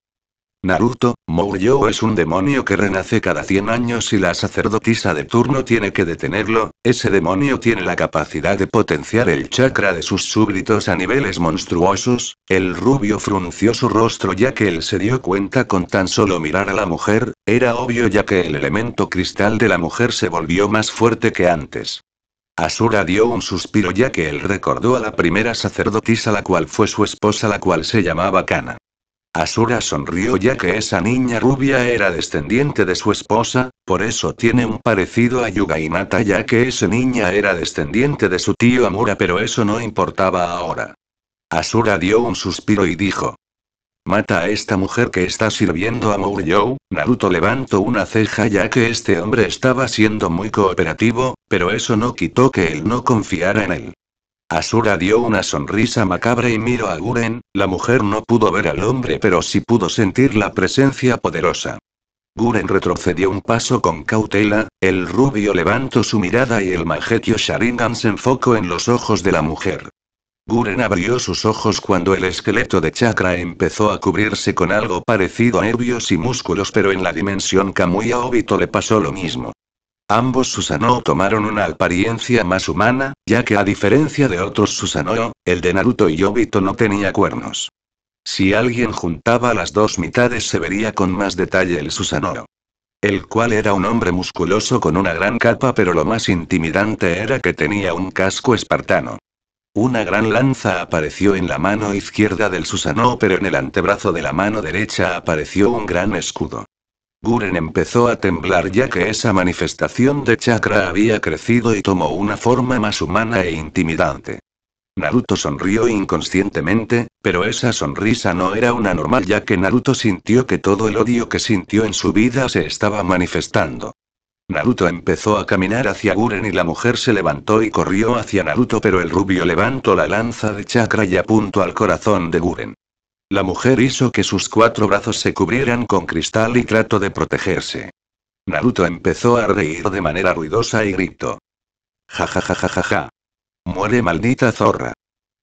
Naruto, Mouryo es un demonio que renace cada 100 años y la sacerdotisa de turno tiene que detenerlo, ese demonio tiene la capacidad de potenciar el chakra de sus súbditos a niveles monstruosos, el rubio frunció su rostro ya que él se dio cuenta con tan solo mirar a la mujer, era obvio ya que el elemento cristal de la mujer se volvió más fuerte que antes. Asura dio un suspiro ya que él recordó a la primera sacerdotisa la cual fue su esposa la cual se llamaba Kana. Asura sonrió ya que esa niña rubia era descendiente de su esposa, por eso tiene un parecido a Yuga y Mata ya que esa niña era descendiente de su tío Amura pero eso no importaba ahora. Asura dio un suspiro y dijo. Mata a esta mujer que está sirviendo a Muryo, Naruto levantó una ceja ya que este hombre estaba siendo muy cooperativo, pero eso no quitó que él no confiara en él. Asura dio una sonrisa macabra y miró a Guren, la mujer no pudo ver al hombre pero sí pudo sentir la presencia poderosa. Guren retrocedió un paso con cautela, el rubio levantó su mirada y el magetio Sharingan se enfocó en los ojos de la mujer. Guren abrió sus ojos cuando el esqueleto de chakra empezó a cubrirse con algo parecido a nervios y músculos pero en la dimensión Kamuya Obito le pasó lo mismo. Ambos Susanoo tomaron una apariencia más humana, ya que a diferencia de otros Susanoo, el de Naruto y Obito no tenía cuernos. Si alguien juntaba las dos mitades se vería con más detalle el Susanoo. El cual era un hombre musculoso con una gran capa pero lo más intimidante era que tenía un casco espartano. Una gran lanza apareció en la mano izquierda del Susanoo pero en el antebrazo de la mano derecha apareció un gran escudo. Guren empezó a temblar ya que esa manifestación de chakra había crecido y tomó una forma más humana e intimidante. Naruto sonrió inconscientemente, pero esa sonrisa no era una normal ya que Naruto sintió que todo el odio que sintió en su vida se estaba manifestando. Naruto empezó a caminar hacia Guren y la mujer se levantó y corrió hacia Naruto pero el rubio levantó la lanza de chakra y apuntó al corazón de Guren. La mujer hizo que sus cuatro brazos se cubrieran con cristal y trató de protegerse. Naruto empezó a reír de manera ruidosa y gritó. Ja ja ja ja ja ja. Muere maldita zorra.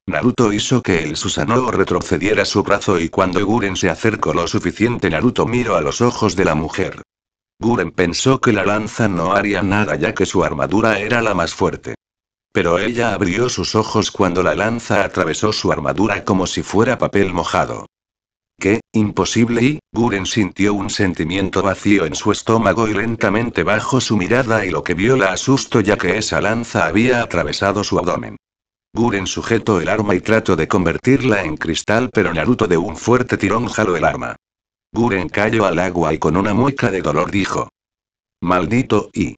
Naruto hizo que el Susanoo retrocediera su brazo y cuando Guren se acercó lo suficiente Naruto miró a los ojos de la mujer. Guren pensó que la lanza no haría nada ya que su armadura era la más fuerte. Pero ella abrió sus ojos cuando la lanza atravesó su armadura como si fuera papel mojado. ¿Qué? Imposible y, Guren sintió un sentimiento vacío en su estómago y lentamente bajó su mirada y lo que vio la asustó ya que esa lanza había atravesado su abdomen. Guren sujetó el arma y trató de convertirla en cristal pero Naruto de un fuerte tirón jaló el arma. Guren cayó al agua y con una mueca de dolor dijo. Maldito, y.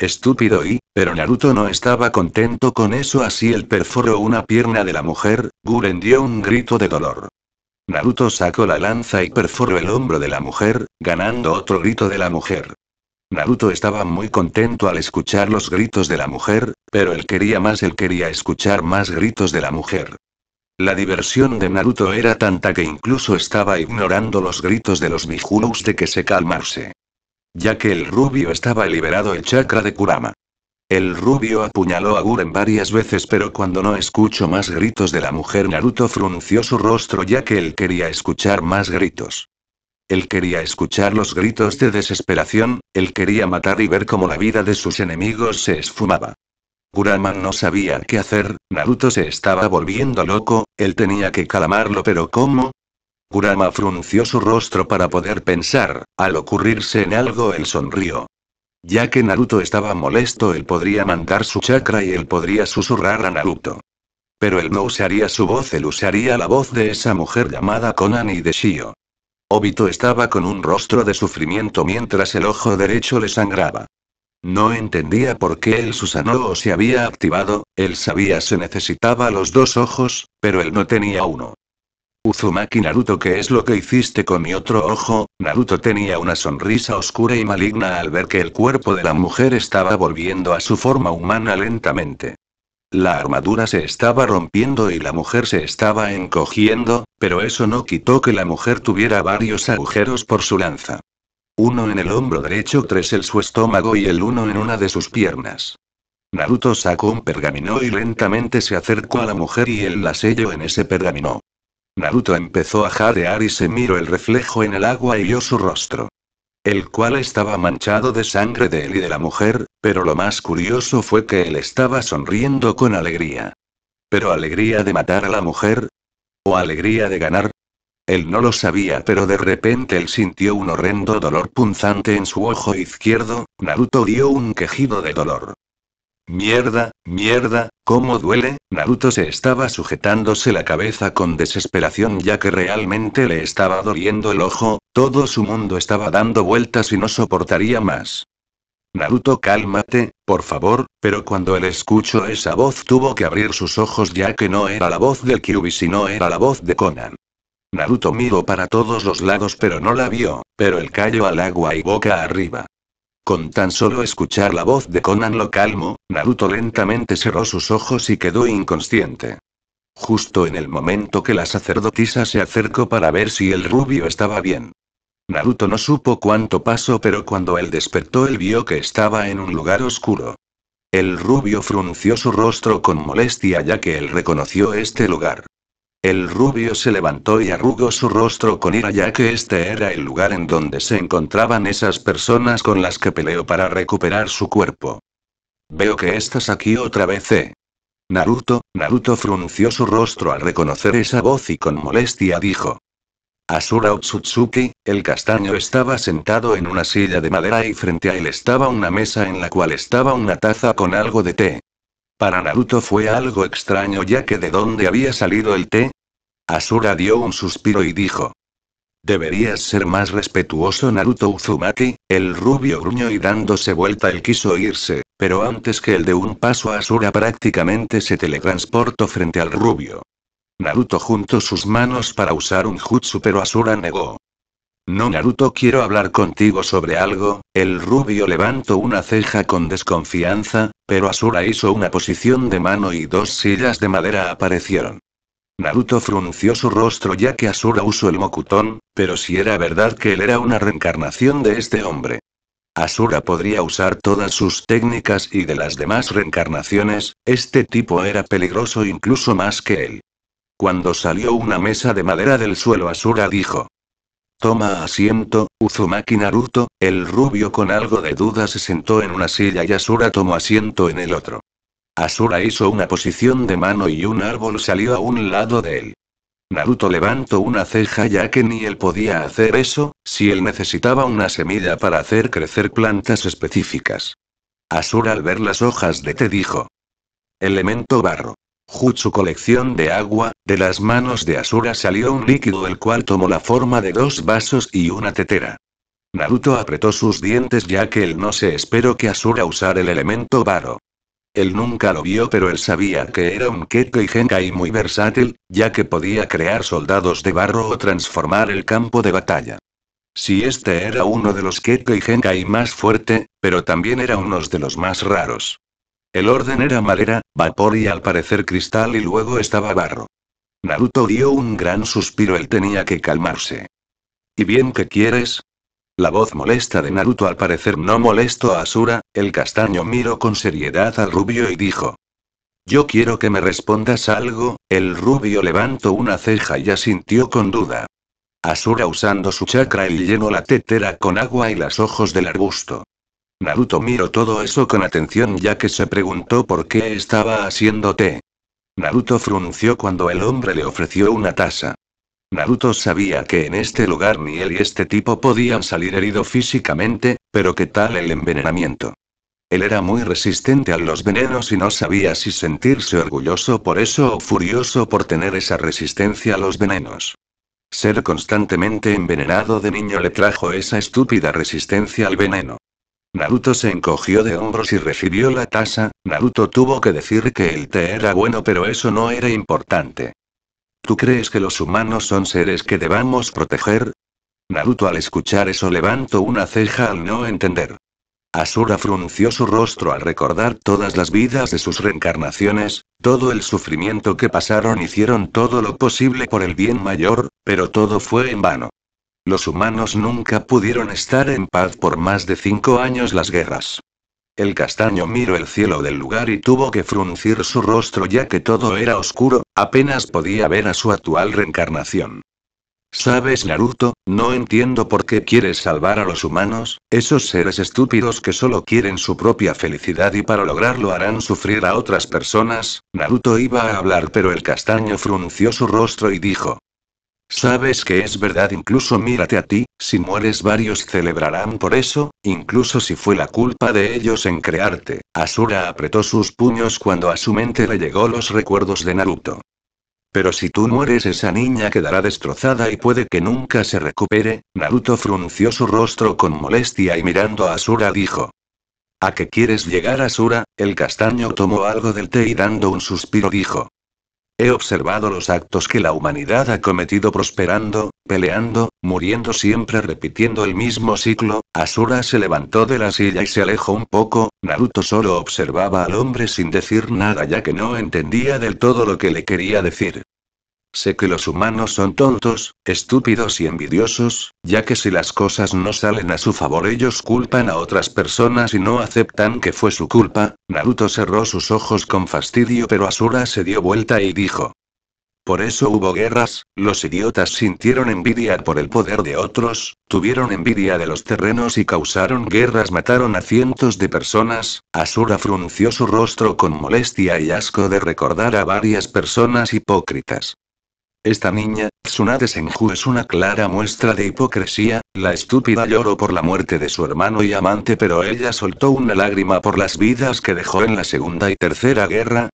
Estúpido y, pero Naruto no estaba contento con eso así él perforó una pierna de la mujer, Guren dio un grito de dolor. Naruto sacó la lanza y perforó el hombro de la mujer, ganando otro grito de la mujer. Naruto estaba muy contento al escuchar los gritos de la mujer, pero él quería más, él quería escuchar más gritos de la mujer. La diversión de Naruto era tanta que incluso estaba ignorando los gritos de los Mihulus de que se calmase ya que el rubio estaba liberado el chakra de Kurama. El rubio apuñaló a Guren varias veces pero cuando no escuchó más gritos de la mujer Naruto frunció su rostro ya que él quería escuchar más gritos. Él quería escuchar los gritos de desesperación, él quería matar y ver cómo la vida de sus enemigos se esfumaba. Kurama no sabía qué hacer, Naruto se estaba volviendo loco, él tenía que calmarlo pero ¿cómo? Kurama frunció su rostro para poder pensar, al ocurrirse en algo él sonrió. Ya que Naruto estaba molesto él podría mandar su chakra y él podría susurrar a Naruto. Pero él no usaría su voz, él usaría la voz de esa mujer llamada Konan y de Shio. Obito estaba con un rostro de sufrimiento mientras el ojo derecho le sangraba. No entendía por qué el Susanoo se había activado, él sabía se necesitaba los dos ojos, pero él no tenía uno. Uzumaki Naruto ¿qué es lo que hiciste con mi otro ojo? Naruto tenía una sonrisa oscura y maligna al ver que el cuerpo de la mujer estaba volviendo a su forma humana lentamente. La armadura se estaba rompiendo y la mujer se estaba encogiendo, pero eso no quitó que la mujer tuviera varios agujeros por su lanza. Uno en el hombro derecho, tres en su estómago y el uno en una de sus piernas. Naruto sacó un pergamino y lentamente se acercó a la mujer y él la selló en ese pergamino. Naruto empezó a jadear y se miró el reflejo en el agua y vio su rostro. El cual estaba manchado de sangre de él y de la mujer, pero lo más curioso fue que él estaba sonriendo con alegría. ¿Pero alegría de matar a la mujer? ¿O alegría de ganar? Él no lo sabía, pero de repente él sintió un horrendo dolor punzante en su ojo izquierdo, Naruto dio un quejido de dolor. Mierda, mierda, cómo duele, Naruto se estaba sujetándose la cabeza con desesperación ya que realmente le estaba doliendo el ojo, todo su mundo estaba dando vueltas y no soportaría más. Naruto cálmate, por favor, pero cuando él escuchó esa voz tuvo que abrir sus ojos ya que no era la voz del Kyubi sino era la voz de Conan. Naruto miró para todos los lados pero no la vio, pero él cayó al agua y boca arriba. Con tan solo escuchar la voz de Conan lo calmo, Naruto lentamente cerró sus ojos y quedó inconsciente. Justo en el momento que la sacerdotisa se acercó para ver si el rubio estaba bien. Naruto no supo cuánto pasó pero cuando él despertó él vio que estaba en un lugar oscuro. El rubio frunció su rostro con molestia ya que él reconoció este lugar. El rubio se levantó y arrugó su rostro con ira ya que este era el lugar en donde se encontraban esas personas con las que peleó para recuperar su cuerpo. Veo que estás aquí otra vez, eh. Naruto, Naruto frunció su rostro al reconocer esa voz y con molestia dijo. Asura Otsutsuki, el castaño estaba sentado en una silla de madera y frente a él estaba una mesa en la cual estaba una taza con algo de té. Para Naruto fue algo extraño ya que de dónde había salido el té. Asura dio un suspiro y dijo. Deberías ser más respetuoso Naruto Uzumaki, el rubio gruñó y dándose vuelta él quiso irse, pero antes que el de un paso Asura prácticamente se teletransportó frente al rubio. Naruto juntó sus manos para usar un jutsu pero Asura negó. No Naruto quiero hablar contigo sobre algo, el rubio levantó una ceja con desconfianza, pero Asura hizo una posición de mano y dos sillas de madera aparecieron. Naruto frunció su rostro ya que Asura usó el Mocutón, pero si era verdad que él era una reencarnación de este hombre. Asura podría usar todas sus técnicas y de las demás reencarnaciones, este tipo era peligroso incluso más que él. Cuando salió una mesa de madera del suelo Asura dijo, Toma asiento, Uzumaki Naruto, el rubio con algo de duda se sentó en una silla y Asura tomó asiento en el otro. Asura hizo una posición de mano y un árbol salió a un lado de él. Naruto levantó una ceja ya que ni él podía hacer eso, si él necesitaba una semilla para hacer crecer plantas específicas. Asura al ver las hojas de té dijo. Elemento barro. Jutsu colección de agua, de las manos de Asura salió un líquido el cual tomó la forma de dos vasos y una tetera. Naruto apretó sus dientes ya que él no se esperó que Asura usara el elemento barro. Él nunca lo vio pero él sabía que era un Kekkei Genkai muy versátil, ya que podía crear soldados de barro o transformar el campo de batalla. Si este era uno de los Kekkei Genkai más fuerte, pero también era uno de los más raros. El orden era madera, vapor y al parecer cristal y luego estaba barro. Naruto dio un gran suspiro, él tenía que calmarse. ¿Y bien qué quieres? La voz molesta de Naruto al parecer no molestó a Asura, el castaño miró con seriedad al rubio y dijo. Yo quiero que me respondas algo, el rubio levantó una ceja y asintió con duda. Asura usando su chakra y llenó la tetera con agua y las ojos del arbusto. Naruto miró todo eso con atención ya que se preguntó por qué estaba haciendo té. Naruto frunció cuando el hombre le ofreció una taza. Naruto sabía que en este lugar ni él y este tipo podían salir herido físicamente, pero ¿qué tal el envenenamiento? Él era muy resistente a los venenos y no sabía si sentirse orgulloso por eso o furioso por tener esa resistencia a los venenos. Ser constantemente envenenado de niño le trajo esa estúpida resistencia al veneno. Naruto se encogió de hombros y recibió la taza, Naruto tuvo que decir que el té era bueno pero eso no era importante. ¿Tú crees que los humanos son seres que debamos proteger? Naruto al escuchar eso levantó una ceja al no entender. Asura frunció su rostro al recordar todas las vidas de sus reencarnaciones, todo el sufrimiento que pasaron hicieron todo lo posible por el bien mayor, pero todo fue en vano. Los humanos nunca pudieron estar en paz por más de cinco años las guerras. El castaño miró el cielo del lugar y tuvo que fruncir su rostro ya que todo era oscuro, apenas podía ver a su actual reencarnación. Sabes Naruto, no entiendo por qué quieres salvar a los humanos, esos seres estúpidos que solo quieren su propia felicidad y para lograrlo harán sufrir a otras personas. Naruto iba a hablar pero el castaño frunció su rostro y dijo, Sabes que es verdad, incluso mírate a ti, si mueres varios celebrarán por eso, incluso si fue la culpa de ellos en crearte. Asura apretó sus puños cuando a su mente le llegó los recuerdos de Naruto. Pero si tú mueres esa niña quedará destrozada y puede que nunca se recupere, Naruto frunció su rostro con molestia y mirando a Asura dijo. ¿A qué quieres llegar Asura? El castaño tomó algo del té y dando un suspiro dijo. He observado los actos que la humanidad ha cometido prosperando, peleando, muriendo siempre repitiendo el mismo ciclo. Asura se levantó de la silla y se alejó un poco. Naruto solo observaba al hombre sin decir nada ya que no entendía del todo lo que le quería decir. Sé que los humanos son tontos, estúpidos y envidiosos, ya que si las cosas no salen a su favor ellos culpan a otras personas y no aceptan que fue su culpa. Naruto cerró sus ojos con fastidio pero Asura se dio vuelta y dijo. Por eso hubo guerras, los idiotas sintieron envidia por el poder de otros, tuvieron envidia de los terrenos y causaron guerras, mataron a cientos de personas. Asura frunció su rostro con molestia y asco de recordar a varias personas hipócritas. Esta niña, Tsunade Senju, es una clara muestra de hipocresía, la estúpida lloró por la muerte de su hermano y amante pero ella soltó una lágrima por las vidas que dejó en la segunda y tercera guerra.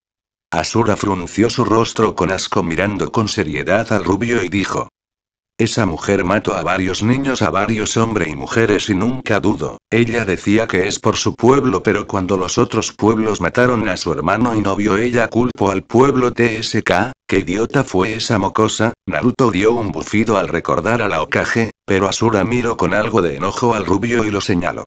Asura frunció su rostro con asco mirando con seriedad al rubio y dijo, esa mujer mató a varios niños, a varios hombres y mujeres y nunca dudo, ella decía que es por su pueblo pero cuando los otros pueblos mataron a su hermano y no vio ella culpo al pueblo TSK, qué idiota fue esa mocosa, Naruto dio un bufido al recordar a la Okage, pero Asura miró con algo de enojo al rubio y lo señaló.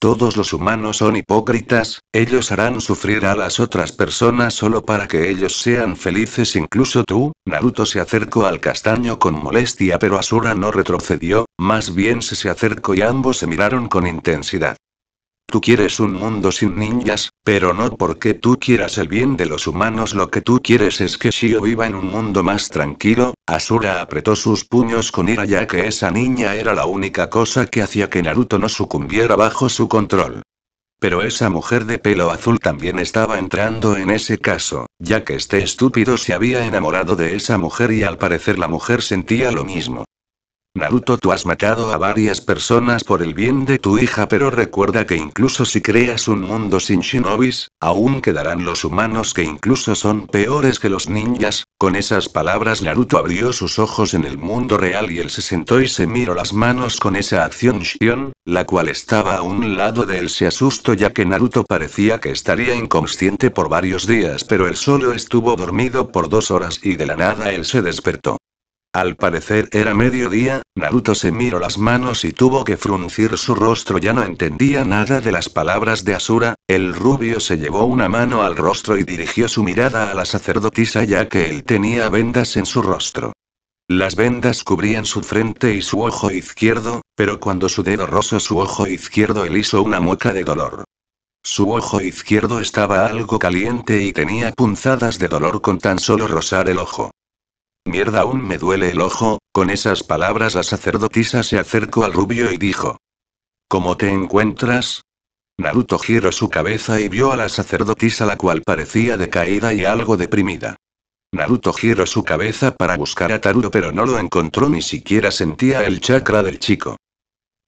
Todos los humanos son hipócritas, ellos harán sufrir a las otras personas solo para que ellos sean felices incluso tú, Naruto se acercó al castaño con molestia pero Asura no retrocedió, más bien se se acercó y ambos se miraron con intensidad. Tú quieres un mundo sin ninjas, pero no porque tú quieras el bien de los humanos. Lo que tú quieres es que Shio viva en un mundo más tranquilo. Asura apretó sus puños con ira ya que esa niña era la única cosa que hacía que Naruto no sucumbiera bajo su control. Pero esa mujer de pelo azul también estaba entrando en ese caso, ya que este estúpido se había enamorado de esa mujer y al parecer la mujer sentía lo mismo. Naruto, tú has matado a varias personas por el bien de tu hija, pero recuerda que incluso si creas un mundo sin shinobis, aún quedarán los humanos que incluso son peores que los ninjas. Con esas palabras, Naruto abrió sus ojos en el mundo real y él se sentó y se miró las manos con esa acción Shion, la cual estaba a un lado de él. Se asustó ya que Naruto parecía que estaría inconsciente por varios días, pero él solo estuvo dormido por dos horas y de la nada él se despertó. Al parecer era mediodía, Naruto se miró las manos y tuvo que fruncir su rostro. Ya no entendía nada de las palabras de Asura, el rubio se llevó una mano al rostro y dirigió su mirada a la sacerdotisa ya que él tenía vendas en su rostro. Las vendas cubrían su frente y su ojo izquierdo, pero cuando su dedo rozó su ojo izquierdo él hizo una mueca de dolor. Su ojo izquierdo estaba algo caliente y tenía punzadas de dolor con tan solo rozar el ojo. Mierda, aún me duele el ojo. Con esas palabras la sacerdotisa se acercó al rubio y dijo. ¿Cómo te encuentras? Naruto giró su cabeza y vio a la sacerdotisa la cual parecía decaída y algo deprimida. Naruto giró su cabeza para buscar a Taruto pero no lo encontró ni siquiera sentía el chakra del chico.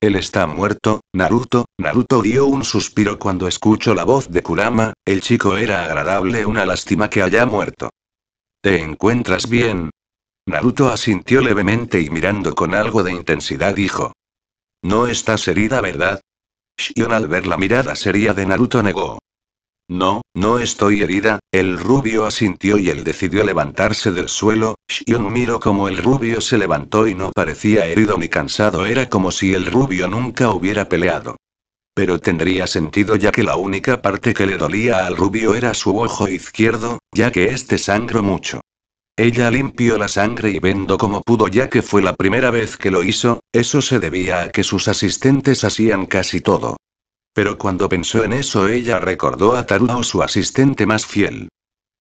Él está muerto, Naruto, Naruto dio un suspiro cuando escuchó la voz de Kurama, el chico era agradable una lástima que haya muerto. ¿Te encuentras bien, Naruto asintió levemente y mirando con algo de intensidad dijo. No estás herida, ¿verdad? Shion al ver la mirada seria de Naruto negó. No, no estoy herida, el rubio asintió y él decidió levantarse del suelo, Shion miró como el rubio se levantó y no parecía herido ni cansado, era como si el rubio nunca hubiera peleado. Pero tendría sentido ya que la única parte que le dolía al rubio era su ojo izquierdo, ya que este sangró mucho. Ella limpió la sangre y vendo como pudo ya que fue la primera vez que lo hizo, eso se debía a que sus asistentes hacían casi todo. Pero cuando pensó en eso ella recordó a o su asistente más fiel.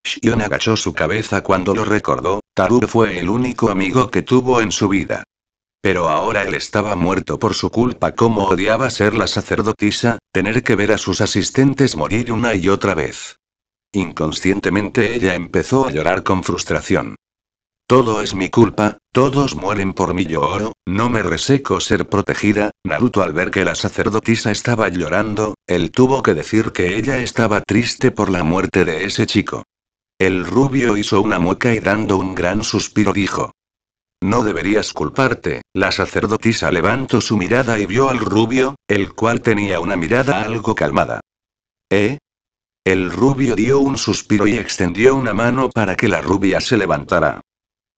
Shion agachó su cabeza cuando lo recordó, Taru fue el único amigo que tuvo en su vida. Pero ahora él estaba muerto por su culpa, como odiaba ser la sacerdotisa, tener que ver a sus asistentes morir una y otra vez. Inconscientemente ella empezó a llorar con frustración. Todo es mi culpa, todos mueren por mi lloro, no me reseco ser protegida. Naruto al ver que la sacerdotisa estaba llorando, él tuvo que decir que ella estaba triste por la muerte de ese chico. El rubio hizo una mueca y dando un gran suspiro dijo. No deberías culparte, la sacerdotisa levantó su mirada y vio al rubio, el cual tenía una mirada algo calmada. ¿Eh? El rubio dio un suspiro y extendió una mano para que la rubia se levantara.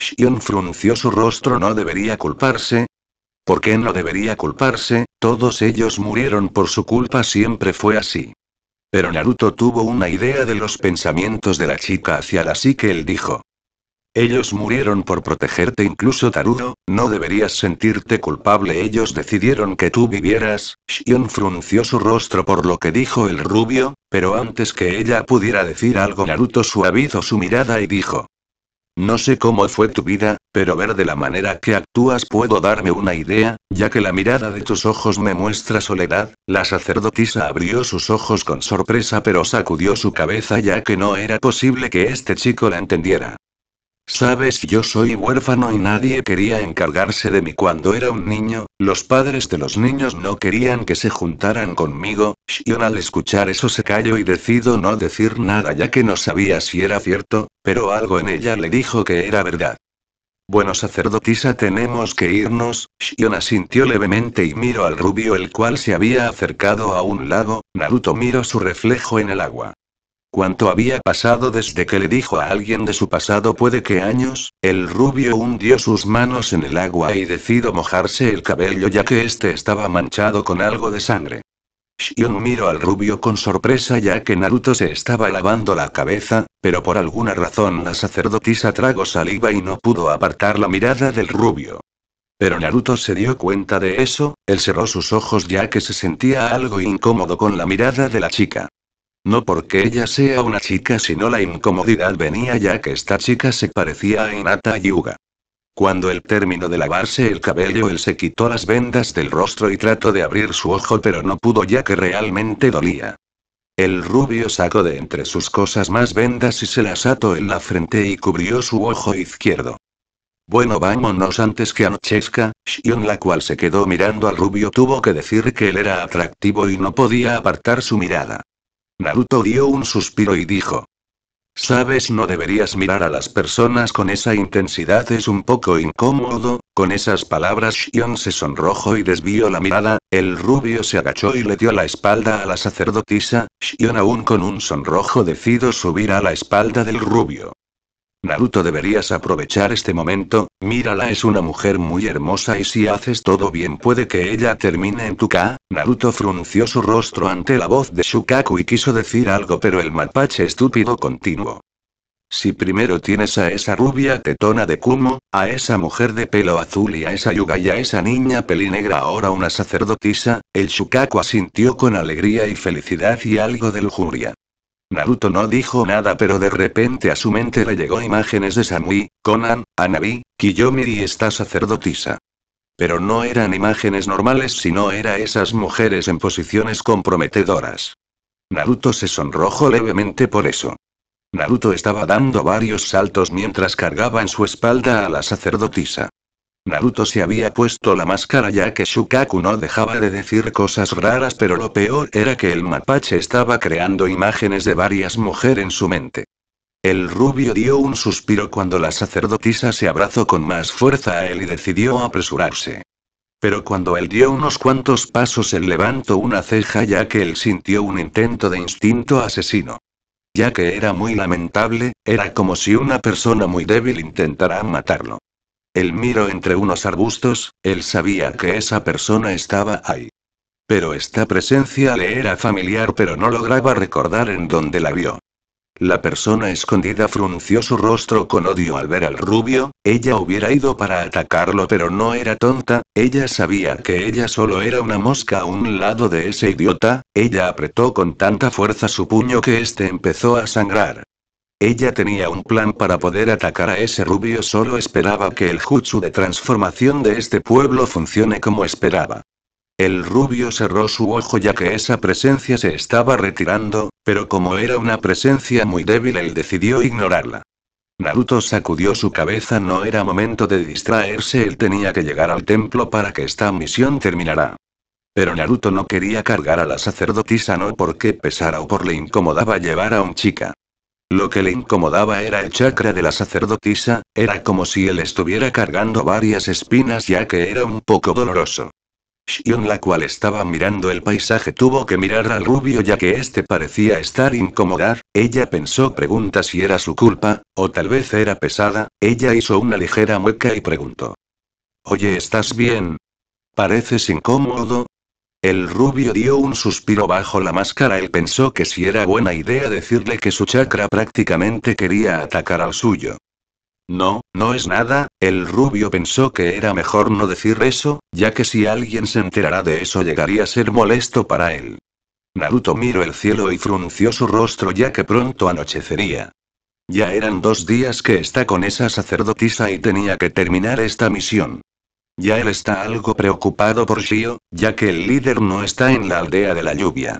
Shion frunció su rostro. No debería culparse, ¿Por qué no debería culparse? Todos ellos murieron por su culpa, siempre fue así. Pero Naruto tuvo una idea de los pensamientos de la chica hacia la sí que él dijo. Ellos murieron por protegerte incluso Tarudo, no deberías sentirte culpable. Ellos decidieron que tú vivieras. Shion frunció su rostro por lo que dijo el rubio, pero antes que ella pudiera decir algo Naruto suavizó su mirada y dijo. No sé cómo fue tu vida, pero ver de la manera que actúas puedo darme una idea, ya que la mirada de tus ojos me muestra soledad. La sacerdotisa abrió sus ojos con sorpresa pero sacudió su cabeza ya que no era posible que este chico la entendiera. Sabes yo soy huérfano y nadie quería encargarse de mí cuando era un niño, los padres de los niños no querían que se juntaran conmigo, Shion al escuchar eso se calló y decido no decir nada ya que no sabía si era cierto, pero algo en ella le dijo que era verdad. Bueno sacerdotisa tenemos que irnos, Shion asintió levemente y miró al rubio el cual se había acercado a un lago, Naruto miró su reflejo en el agua. Cuanto había pasado desde que le dijo a alguien de su pasado puede que años, el rubio hundió sus manos en el agua y decidió mojarse el cabello ya que este estaba manchado con algo de sangre. Shion miró al rubio con sorpresa ya que Naruto se estaba lavando la cabeza, pero por alguna razón la sacerdotisa tragó saliva y no pudo apartar la mirada del rubio. Pero Naruto se dio cuenta de eso, él cerró sus ojos ya que se sentía algo incómodo con la mirada de la chica. No porque ella sea una chica, sino la incomodidad venía ya que esta chica se parecía a Inata Yuga. Cuando el término de lavarse el cabello, él se quitó las vendas del rostro y trató de abrir su ojo, pero no pudo ya que realmente dolía. El rubio sacó de entre sus cosas más vendas y se las ató en la frente y cubrió su ojo izquierdo. Bueno, vámonos antes que anochezca. Shion, la cual se quedó mirando al rubio, tuvo que decir que él era atractivo y no podía apartar su mirada. Naruto dio un suspiro y dijo. Sabes, no deberías mirar a las personas con esa intensidad, es un poco incómodo. Con esas palabras, Shion se sonrojó y desvió la mirada. El rubio se agachó y le dio la espalda a la sacerdotisa. Shion, aún con un sonrojo, decidió subir a la espalda del rubio. Naruto deberías aprovechar este momento, mírala es una mujer muy hermosa y si haces todo bien puede que ella termine en tu K. Naruto frunció su rostro ante la voz de Shukaku y quiso decir algo pero el mapache estúpido continuó. Si primero tienes a esa rubia tetona de Kumo, a esa mujer de pelo azul y a esa yuga y a esa niña pelinegra ahora una sacerdotisa, el Shukaku asintió con alegría y felicidad y algo de lujuria. Naruto no dijo nada pero de repente a su mente le llegó imágenes de Samui, Conan, Anabi, Kiyomi y esta sacerdotisa. Pero no eran imágenes normales sino era esas mujeres en posiciones comprometedoras. Naruto se sonrojó levemente por eso. Naruto estaba dando varios saltos mientras cargaba en su espalda a la sacerdotisa. Naruto se había puesto la máscara ya que Shukaku no dejaba de decir cosas raras pero lo peor era que el mapache estaba creando imágenes de varias mujeres en su mente. El rubio dio un suspiro cuando la sacerdotisa se abrazó con más fuerza a él y decidió apresurarse. Pero cuando él dio unos cuantos pasos él levantó una ceja ya que él sintió un intento de instinto asesino. Ya que era muy lamentable, era como si una persona muy débil intentara matarlo. Él miró entre unos arbustos, él sabía que esa persona estaba ahí. Pero esta presencia le era familiar pero no lograba recordar en dónde la vio. La persona escondida frunció su rostro con odio al ver al rubio, ella hubiera ido para atacarlo pero no era tonta, ella sabía que ella solo era una mosca a un lado de ese idiota, ella apretó con tanta fuerza su puño que éste empezó a sangrar. Ella tenía un plan para poder atacar a ese rubio, solo esperaba que el jutsu de transformación de este pueblo funcione como esperaba. El rubio cerró su ojo ya que esa presencia se estaba retirando, pero como era una presencia muy débil él decidió ignorarla. Naruto sacudió su cabeza, no era momento de distraerse, él tenía que llegar al templo para que esta misión terminara. Pero Naruto no quería cargar a la sacerdotisa no porque pesara o por le incomodaba llevar a un chica. Lo que le incomodaba era el chakra de la sacerdotisa, era como si él estuviera cargando varias espinas ya que era un poco doloroso. Shion la cual estaba mirando el paisaje tuvo que mirar al rubio ya que este parecía estar incomodar, ella pensó pregunta si era su culpa, o tal vez era pesada, ella hizo una ligera mueca y preguntó. Oye, ¿estás bien? Pareces incómodo, el rubio dio un suspiro bajo la máscara. Él pensó que si era buena idea decirle que su chakra prácticamente quería atacar al suyo. No, no es nada, el rubio pensó que era mejor no decir eso, ya que si alguien se enterara de eso llegaría a ser molesto para él. Naruto miró el cielo y frunció su rostro ya que pronto anochecería. Ya eran dos días que está con esa sacerdotisa y tenía que terminar esta misión. Ya él está algo preocupado por Shio, ya que el líder no está en la aldea de la lluvia.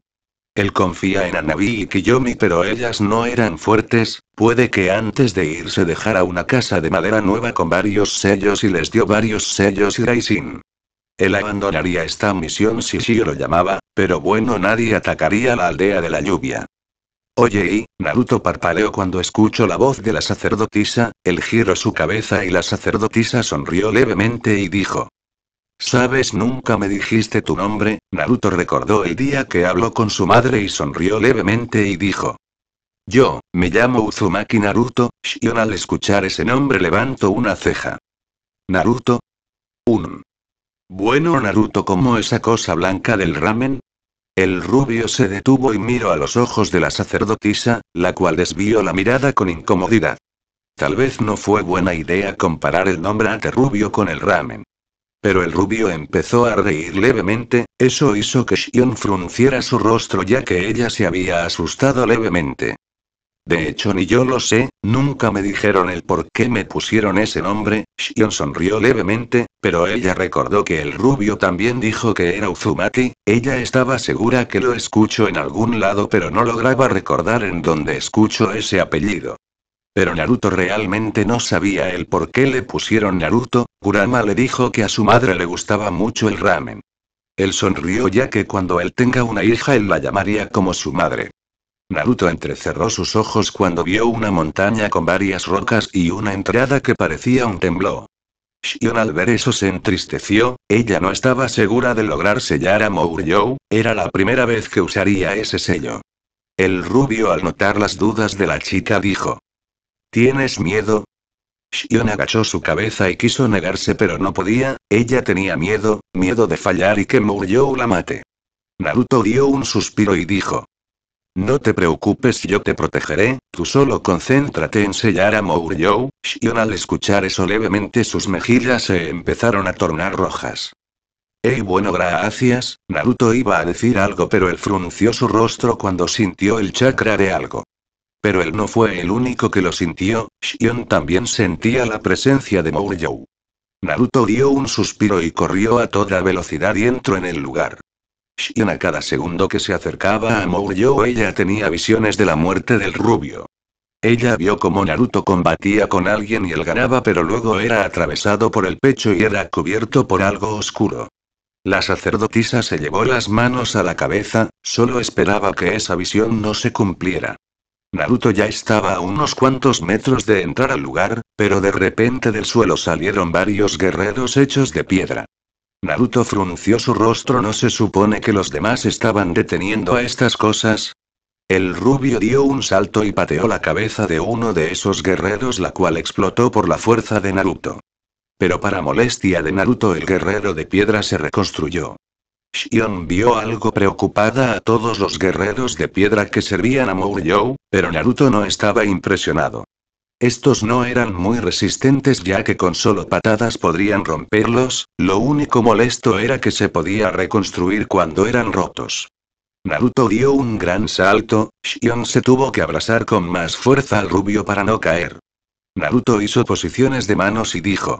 Él confía en Anabi y Kiyomi, pero ellas no eran fuertes. Puede que antes de irse dejara una casa de madera nueva con varios sellos y les dio varios sellos y Raisin. Él abandonaría esta misión si Shio lo llamaba, pero bueno, nadie atacaría la aldea de la lluvia. Oye y, Naruto parpadeó cuando escuchó la voz de la sacerdotisa, él giró su cabeza y la sacerdotisa sonrió levemente y dijo. Sabes, nunca me dijiste tu nombre, Naruto recordó el día que habló con su madre y sonrió levemente y dijo. Yo, me llamo Uzumaki Naruto, Shion al escuchar ese nombre levanto una ceja. Naruto. Un. Bueno Naruto como esa cosa blanca del ramen, el rubio se detuvo y miró a los ojos de la sacerdotisa, la cual desvió la mirada con incomodidad. Tal vez no fue buena idea comparar el nombre ante rubio con el ramen. Pero el rubio empezó a reír levemente, eso hizo que Shion frunciera su rostro ya que ella se había asustado levemente. De hecho, ni yo lo sé, nunca me dijeron el por qué me pusieron ese nombre. Shion sonrió levemente, pero ella recordó que el rubio también dijo que era Uzumaki. Ella estaba segura que lo escucho en algún lado, pero no lograba recordar en dónde escucho ese apellido. Pero Naruto realmente no sabía el por qué le pusieron Naruto, Kurama le dijo que a su madre le gustaba mucho el ramen. Él sonrió ya que cuando él tenga una hija él la llamaría como su madre. Naruto entrecerró sus ojos cuando vio una montaña con varias rocas y una entrada que parecía un temblor. Shion al ver eso se entristeció, ella no estaba segura de lograr sellar a Mouryou, era la primera vez que usaría ese sello. El rubio al notar las dudas de la chica dijo. ¿Tienes miedo? Shion agachó su cabeza y quiso negarse pero no podía, ella tenía miedo, miedo de fallar y que Mouryou la mate. Naruto dio un suspiro y dijo. No te preocupes, yo te protegeré, tú solo concéntrate en sellar a Mouryou, Shion al escuchar eso levemente sus mejillas se empezaron a tornar rojas. Ey, bueno, gracias, Naruto iba a decir algo, pero él frunció su rostro cuando sintió el chakra de algo. Pero él no fue el único que lo sintió, Shion también sentía la presencia de Mouryou. Naruto dio un suspiro y corrió a toda velocidad y entró en el lugar en a cada segundo que se acercaba a Mouryo ella tenía visiones de la muerte del rubio. Ella vio como Naruto combatía con alguien y él ganaba pero luego era atravesado por el pecho y era cubierto por algo oscuro. La sacerdotisa se llevó las manos a la cabeza, solo esperaba que esa visión no se cumpliera. Naruto ya estaba a unos cuantos metros de entrar al lugar, pero de repente del suelo salieron varios guerreros hechos de piedra. Naruto frunció su rostro. ¿No se supone que los demás estaban deteniendo a estas cosas? El rubio dio un salto y pateó la cabeza de uno de esos guerreros la cual explotó por la fuerza de Naruto. Pero para molestia de Naruto el guerrero de piedra se reconstruyó. Shion vio algo preocupada a todos los guerreros de piedra que servían a Mouryou, pero Naruto no estaba impresionado. Estos no eran muy resistentes ya que con solo patadas podrían romperlos, lo único molesto era que se podía reconstruir cuando eran rotos. Naruto dio un gran salto, Shion se tuvo que abrazar con más fuerza al rubio para no caer. Naruto hizo posiciones de manos y dijo.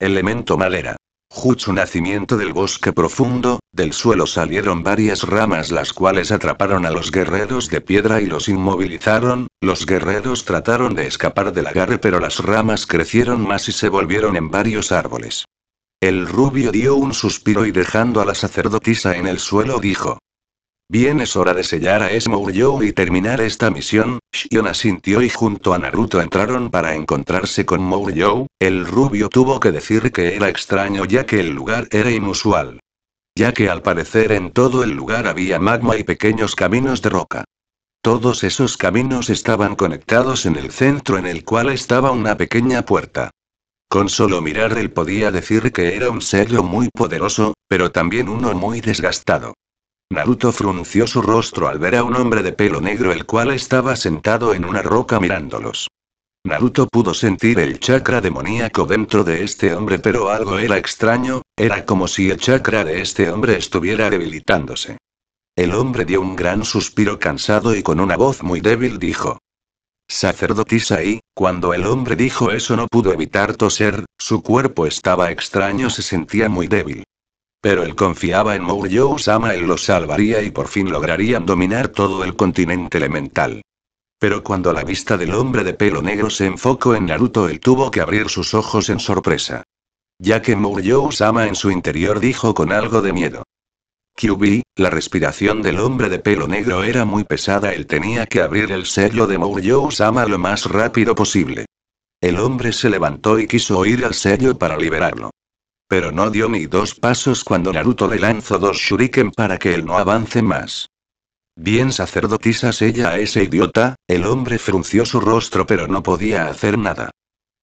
Elemento madera. Justo nacimiento del bosque profundo, del suelo salieron varias ramas las cuales atraparon a los guerreros de piedra y los inmovilizaron, los guerreros trataron de escapar del agarre pero las ramas crecieron más y se volvieron en varios árboles. El rubio dio un suspiro y dejando a la sacerdotisa en el suelo dijo, Bien es hora de sellar a Esmuryo y terminar esta misión, Shion asintió y junto a Naruto entraron para encontrarse con Mourjou, el rubio tuvo que decir que era extraño ya que el lugar era inusual. Ya que al parecer en todo el lugar había magma y pequeños caminos de roca. Todos esos caminos estaban conectados en el centro en el cual estaba una pequeña puerta. Con solo mirar él podía decir que era un serio muy poderoso, pero también uno muy desgastado. Naruto frunció su rostro al ver a un hombre de pelo negro el cual estaba sentado en una roca mirándolos. Naruto pudo sentir el chakra demoníaco dentro de este hombre pero algo era extraño, era como si el chakra de este hombre estuviera debilitándose. El hombre dio un gran suspiro cansado y con una voz muy débil dijo. Sacerdotisa y, cuando el hombre dijo eso no pudo evitar toser, su cuerpo estaba extraño se sentía muy débil. Pero él confiaba en Mouryou sama y lo salvaría y por fin lograrían dominar todo el continente elemental. Pero cuando la vista del hombre de pelo negro se enfocó en Naruto, él tuvo que abrir sus ojos en sorpresa. Ya que Mouryou Usama en su interior dijo con algo de miedo. Kyubi, la respiración del hombre de pelo negro era muy pesada, él tenía que abrir el sello de Mouryou sama lo más rápido posible. El hombre se levantó y quiso oír al sello para liberarlo. Pero no dio ni dos pasos cuando Naruto le lanzó dos shuriken para que él no avance más. Bien sacerdotisa ella a ese idiota, el hombre frunció su rostro pero no podía hacer nada.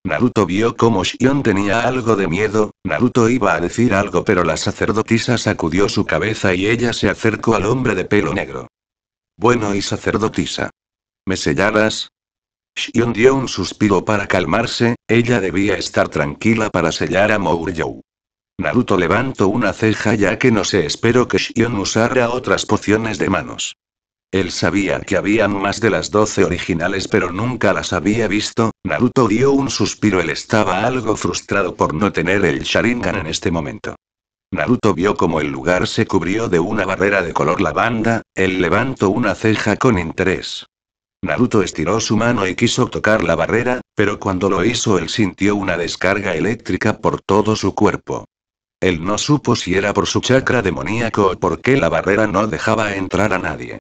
Naruto vio como Shion tenía algo de miedo, Naruto iba a decir algo pero la sacerdotisa sacudió su cabeza y ella se acercó al hombre de pelo negro. Bueno y sacerdotisa. ¿Me sellarás? Shion dio un suspiro para calmarse, ella debía estar tranquila para sellar a Mouryou. Naruto levantó una ceja ya que no se esperó que Shion usara otras pociones de manos. Él sabía que habían más de las doce originales pero nunca las había visto, Naruto dio un suspiro él estaba algo frustrado por no tener el Sharingan en este momento. Naruto vio como el lugar se cubrió de una barrera de color lavanda, él levantó una ceja con interés. Naruto estiró su mano y quiso tocar la barrera, pero cuando lo hizo él sintió una descarga eléctrica por todo su cuerpo. Él no supo si era por su chakra demoníaco o porque la barrera no dejaba entrar a nadie.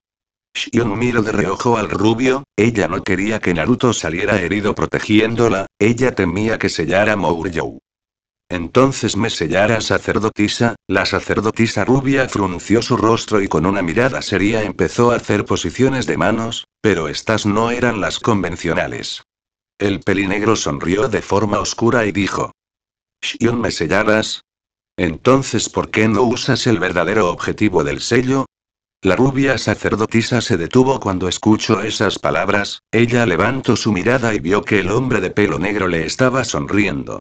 Shion miró de reojo al rubio, ella no quería que Naruto saliera herido protegiéndola, ella temía que sellara Mouryou. Entonces me sellara sacerdotisa, la sacerdotisa rubia frunció su rostro y con una mirada seria empezó a hacer posiciones de manos, pero estas no eran las convencionales. El pelinegro sonrió de forma oscura y dijo. Shion me sellaras. Entonces, ¿por qué no usas el verdadero objetivo del sello? La rubia sacerdotisa se detuvo cuando escuchó esas palabras, ella levantó su mirada y vio que el hombre de pelo negro le estaba sonriendo.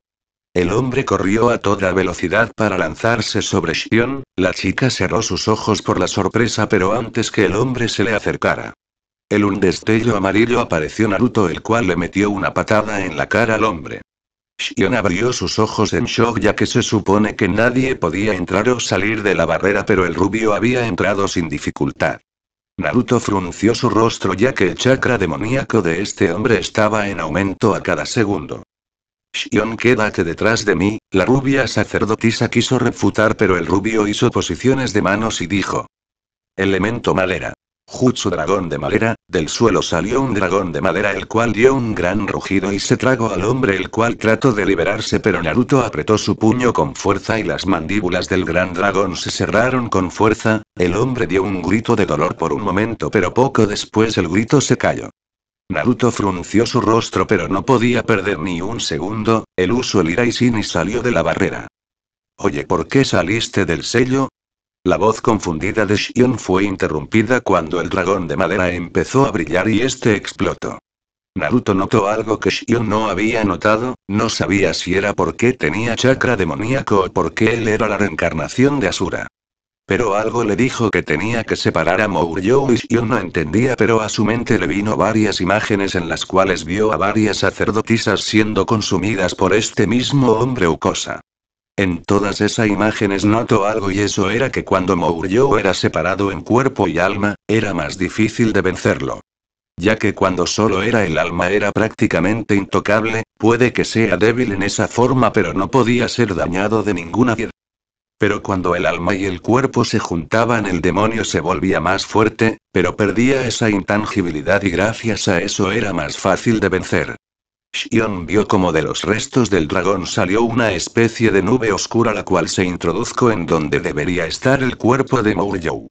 El hombre corrió a toda velocidad para lanzarse sobre Shion, la chica cerró sus ojos por la sorpresa pero antes que el hombre se le acercara. En un destello amarillo apareció Naruto el cual le metió una patada en la cara al hombre. Shion abrió sus ojos en shock ya que se supone que nadie podía entrar o salir de la barrera pero el rubio había entrado sin dificultad. Naruto frunció su rostro ya que el chakra demoníaco de este hombre estaba en aumento a cada segundo. Shion quédate detrás de mí, la rubia sacerdotisa quiso refutar pero el rubio hizo posiciones de manos y dijo. Elemento madera. Jutsu dragón de madera, del suelo salió un dragón de madera el cual dio un gran rugido y se tragó al hombre el cual trató de liberarse pero Naruto apretó su puño con fuerza y las mandíbulas del gran dragón se cerraron con fuerza, el hombre dio un grito de dolor por un momento pero poco después el grito se cayó. Naruto frunció su rostro pero no podía perder ni un segundo, el uso el Iraishin y salió de la barrera. Oye, ¿por qué saliste del sello? La voz confundida de Shion fue interrumpida cuando el dragón de madera empezó a brillar y este explotó. Naruto notó algo que Shion no había notado, no sabía si era porque tenía chakra demoníaco o porque él era la reencarnación de Asura. Pero algo le dijo que tenía que separar a Mouryou y Shion no entendía pero a su mente le vino varias imágenes en las cuales vio a varias sacerdotisas siendo consumidas por este mismo hombre cosa. En todas esas imágenes noto algo y eso era que cuando Mouryo era separado en cuerpo y alma, era más difícil de vencerlo. Ya que cuando solo era el alma era prácticamente intocable, puede que sea débil en esa forma pero no podía ser dañado de ninguna manera. Pero cuando el alma y el cuerpo se juntaban el demonio se volvía más fuerte, pero perdía esa intangibilidad y gracias a eso era más fácil de vencer. Shion vio como de los restos del dragón salió una especie de nube oscura la cual se introduzco en donde debería estar el cuerpo de You.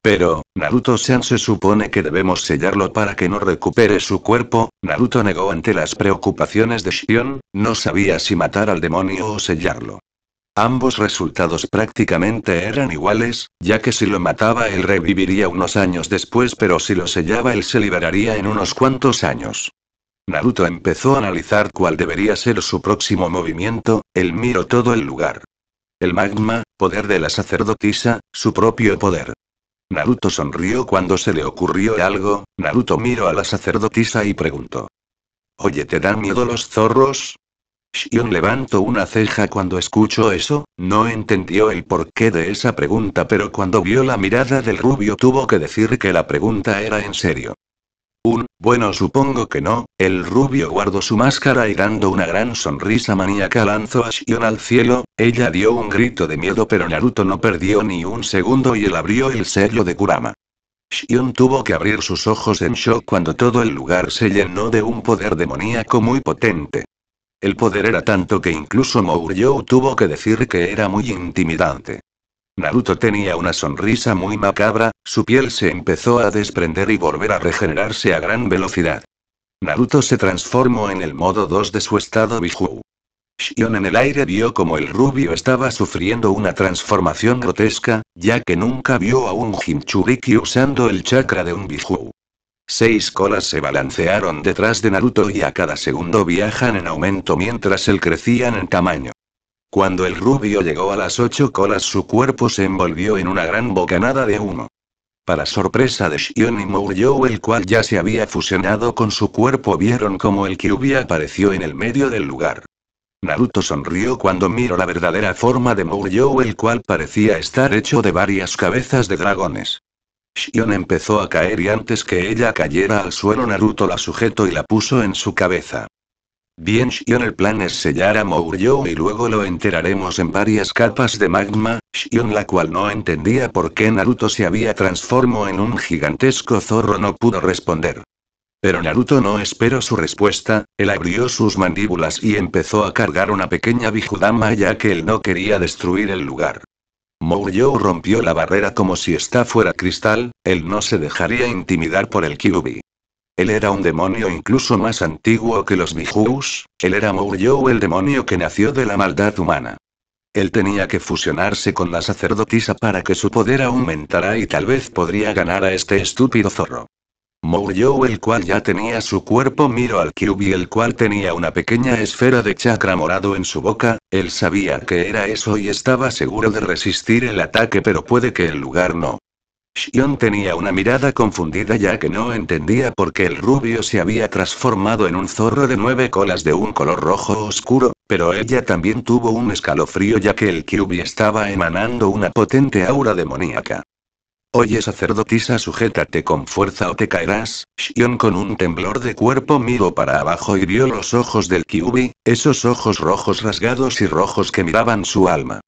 Pero, Naruto-san se supone que debemos sellarlo para que no recupere su cuerpo, Naruto negó ante las preocupaciones de Shion, no sabía si matar al demonio o sellarlo. Ambos resultados prácticamente eran iguales, ya que si lo mataba él reviviría unos años después pero si lo sellaba él se liberaría en unos cuantos años. Naruto empezó a analizar cuál debería ser su próximo movimiento, él miró todo el lugar. El magma, poder de la sacerdotisa, su propio poder. Naruto sonrió cuando se le ocurrió algo, Naruto miró a la sacerdotisa y preguntó. Oye, ¿te dan miedo los zorros? Shion levantó una ceja cuando escuchó eso, no entendió el porqué de esa pregunta pero cuando vio la mirada del rubio tuvo que decir que la pregunta era en serio bueno supongo que no, el rubio guardó su máscara y dando una gran sonrisa maníaca lanzó a Shion al cielo, ella dio un grito de miedo pero Naruto no perdió ni un segundo y él abrió el sello de Kurama. Shion tuvo que abrir sus ojos en shock cuando todo el lugar se llenó de un poder demoníaco muy potente. El poder era tanto que incluso Mouryou tuvo que decir que era muy intimidante. Naruto tenía una sonrisa muy macabra, su piel se empezó a desprender y volver a regenerarse a gran velocidad. Naruto se transformó en el modo 2 de su estado Biju. Shion en el aire vio como el rubio estaba sufriendo una transformación grotesca, ya que nunca vio a un Jinchuriki usando el chakra de un Biju. Seis colas se balancearon detrás de Naruto y a cada segundo viajan en aumento mientras él crecían en tamaño. Cuando el rubio llegó a las ocho colas su cuerpo se envolvió en una gran bocanada de humo. Para sorpresa de Shion y Mouryo, el cual ya se había fusionado con su cuerpo, vieron como el Kyubi apareció en el medio del lugar. Naruto sonrió cuando miró la verdadera forma de Mouryo, el cual parecía estar hecho de varias cabezas de dragones. Shion empezó a caer y antes que ella cayera al suelo Naruto la sujetó y la puso en su cabeza. Bien Shion el plan es sellar a Mouryo y luego lo enteraremos en varias capas de magma, Shion la cual no entendía por qué Naruto se había transformado en un gigantesco zorro no pudo responder. Pero Naruto no esperó su respuesta, él abrió sus mandíbulas y empezó a cargar una pequeña Bijudama ya que él no quería destruir el lugar. Mouryo rompió la barrera como si está fuera cristal, él no se dejaría intimidar por el Kyubi. Él era un demonio incluso más antiguo que los Bijus, él era Mouryou el demonio que nació de la maldad humana. Él tenía que fusionarse con la sacerdotisa para que su poder aumentara y tal vez podría ganar a este estúpido zorro. murió el cual ya tenía su cuerpo miro al Kyubi el cual tenía una pequeña esfera de chakra morado en su boca, él sabía que era eso y estaba seguro de resistir el ataque pero puede que el lugar no. Shion tenía una mirada confundida ya que no entendía por qué el rubio se había transformado en un zorro de nueve colas de un color rojo oscuro, pero ella también tuvo un escalofrío ya que el Kyubi estaba emanando una potente aura demoníaca. Oye sacerdotisa sujétate con fuerza o te caerás, Shion con un temblor de cuerpo miró para abajo y vio los ojos del Kyubi, esos ojos rojos rasgados y rojos que miraban su alma.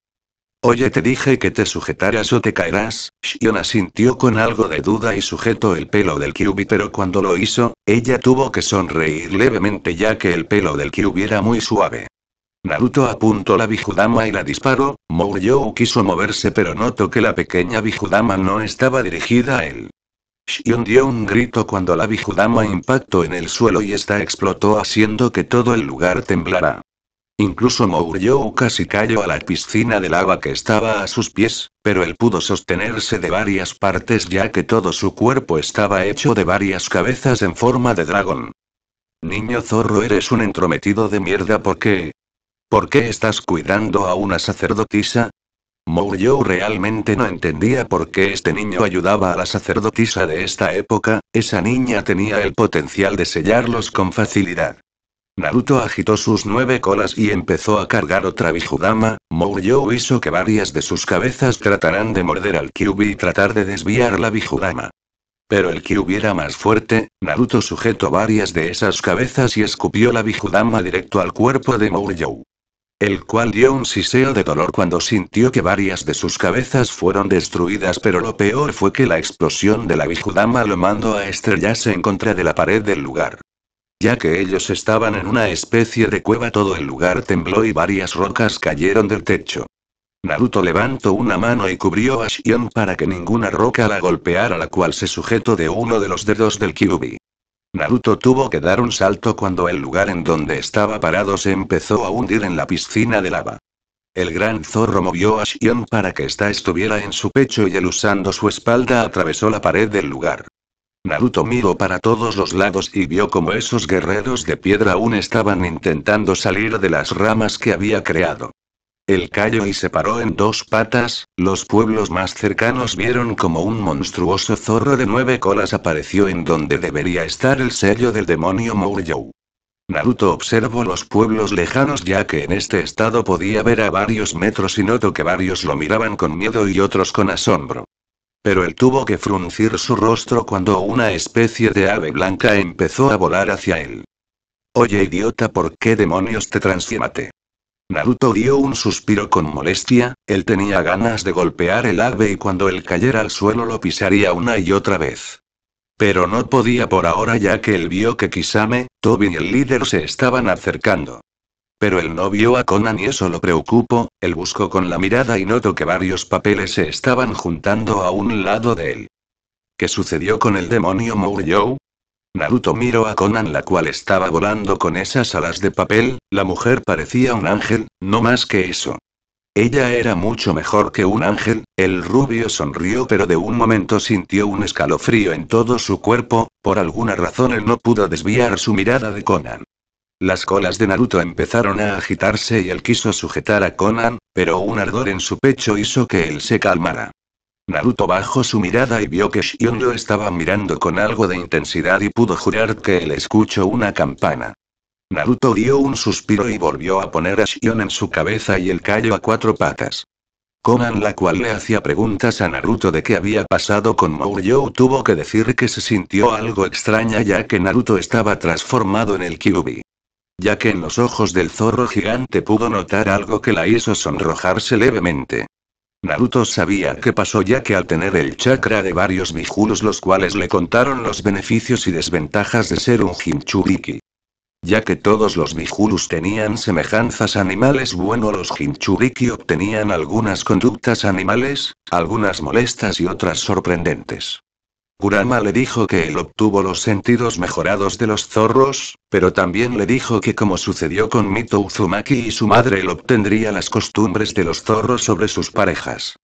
Oye, te dije que te sujetaras o te caerás. Shion asintió con algo de duda y sujetó el pelo del Kyubi, pero cuando lo hizo, ella tuvo que sonreír levemente ya que el pelo del Kyubi era muy suave. Naruto apuntó la Bijudama y la disparó. You quiso moverse, pero notó que la pequeña Bijudama no estaba dirigida a él. Shion dio un grito cuando la Bijudama impactó en el suelo y esta explotó haciendo que todo el lugar temblara. Incluso Mouryou casi cayó a la piscina de lava que estaba a sus pies, pero él pudo sostenerse de varias partes ya que todo su cuerpo estaba hecho de varias cabezas en forma de dragón. Niño zorro, eres un entrometido de mierda, ¿por qué? ¿Por qué estás cuidando a una sacerdotisa? Mouryou realmente no entendía por qué este niño ayudaba a la sacerdotisa de esta época, esa niña tenía el potencial de sellarlos con facilidad. Naruto agitó sus nueve colas y empezó a cargar otra Bijudama, Mouryo hizo que varias de sus cabezas trataran de morder al Kyubi y tratar de desviar la Bijudama. Pero el Kyubi era más fuerte, Naruto sujetó varias de esas cabezas y escupió la Bijudama directo al cuerpo de Mouryo el cual dio un siseo de dolor cuando sintió que varias de sus cabezas fueron destruidas pero lo peor fue que la explosión de la Bijudama lo mandó a estrellarse en contra de la pared del lugar. Ya que ellos estaban en una especie de cueva, todo el lugar tembló y varias rocas cayeron del techo. Naruto levantó una mano y cubrió a Shion para que ninguna roca la golpeara, la cual se sujetó de uno de los dedos del Kyubi. Naruto tuvo que dar un salto cuando el lugar en donde estaba parado se empezó a hundir en la piscina de lava. El gran zorro movió a Shion para que ésta estuviera en su pecho y él usando su espalda atravesó la pared del lugar. Naruto miró para todos los lados y vio como esos guerreros de piedra aún estaban intentando salir de las ramas que había creado. El cayó y se paró en dos patas, los pueblos más cercanos vieron como un monstruoso zorro de nueve colas apareció en donde debería estar el sello del demonio Mouryou. Naruto observó los pueblos lejanos ya que en este estado podía ver a varios metros y notó que varios lo miraban con miedo y otros con asombro. Pero él tuvo que fruncir su rostro cuando una especie de ave blanca empezó a volar hacia él. Oye idiota, ¿por qué demonios te transfiémate? Naruto dio un suspiro con molestia, él tenía ganas de golpear el ave y cuando él cayera al suelo lo pisaría una y otra vez. Pero no podía por ahora ya que él vio que Kisame, Tobi y el líder se estaban acercando. Pero él no vio a Conan y eso lo preocupó, él buscó con la mirada y notó que varios papeles se estaban juntando a un lado de él. ¿Qué sucedió con el demonio Mouryou? Naruto miró a Conan la cual estaba volando con esas alas de papel, la mujer parecía un ángel, no más que eso. Ella era mucho mejor que un ángel, el rubio sonrió pero de un momento sintió un escalofrío en todo su cuerpo, por alguna razón él no pudo desviar su mirada de Conan. Las colas de Naruto empezaron a agitarse y él quiso sujetar a Conan, pero un ardor en su pecho hizo que él se calmara. Naruto bajó su mirada y vio que Shion lo estaba mirando con algo de intensidad y pudo jurar que él escuchó una campana. Naruto dio un suspiro y volvió a poner a Shion en su cabeza y el cayó a cuatro patas. Conan la cual le hacía preguntas a Naruto de qué había pasado con Mouyou, tuvo que decir que se sintió algo extraña ya que Naruto estaba transformado en el Kyuubi ya que en los ojos del zorro gigante pudo notar algo que la hizo sonrojarse levemente. Naruto sabía qué pasó ya que al tener el chakra de varios bijulos los cuales le contaron los beneficios y desventajas de ser un Hinchuriki. Ya que todos los mijulus tenían semejanzas animales bueno los Hinchuriki obtenían algunas conductas animales, algunas molestas y otras sorprendentes. Kurama le dijo que él obtuvo los sentidos mejorados de los zorros, pero también le dijo que como sucedió con Mito Uzumaki y su madre él obtendría las costumbres de los zorros sobre sus parejas.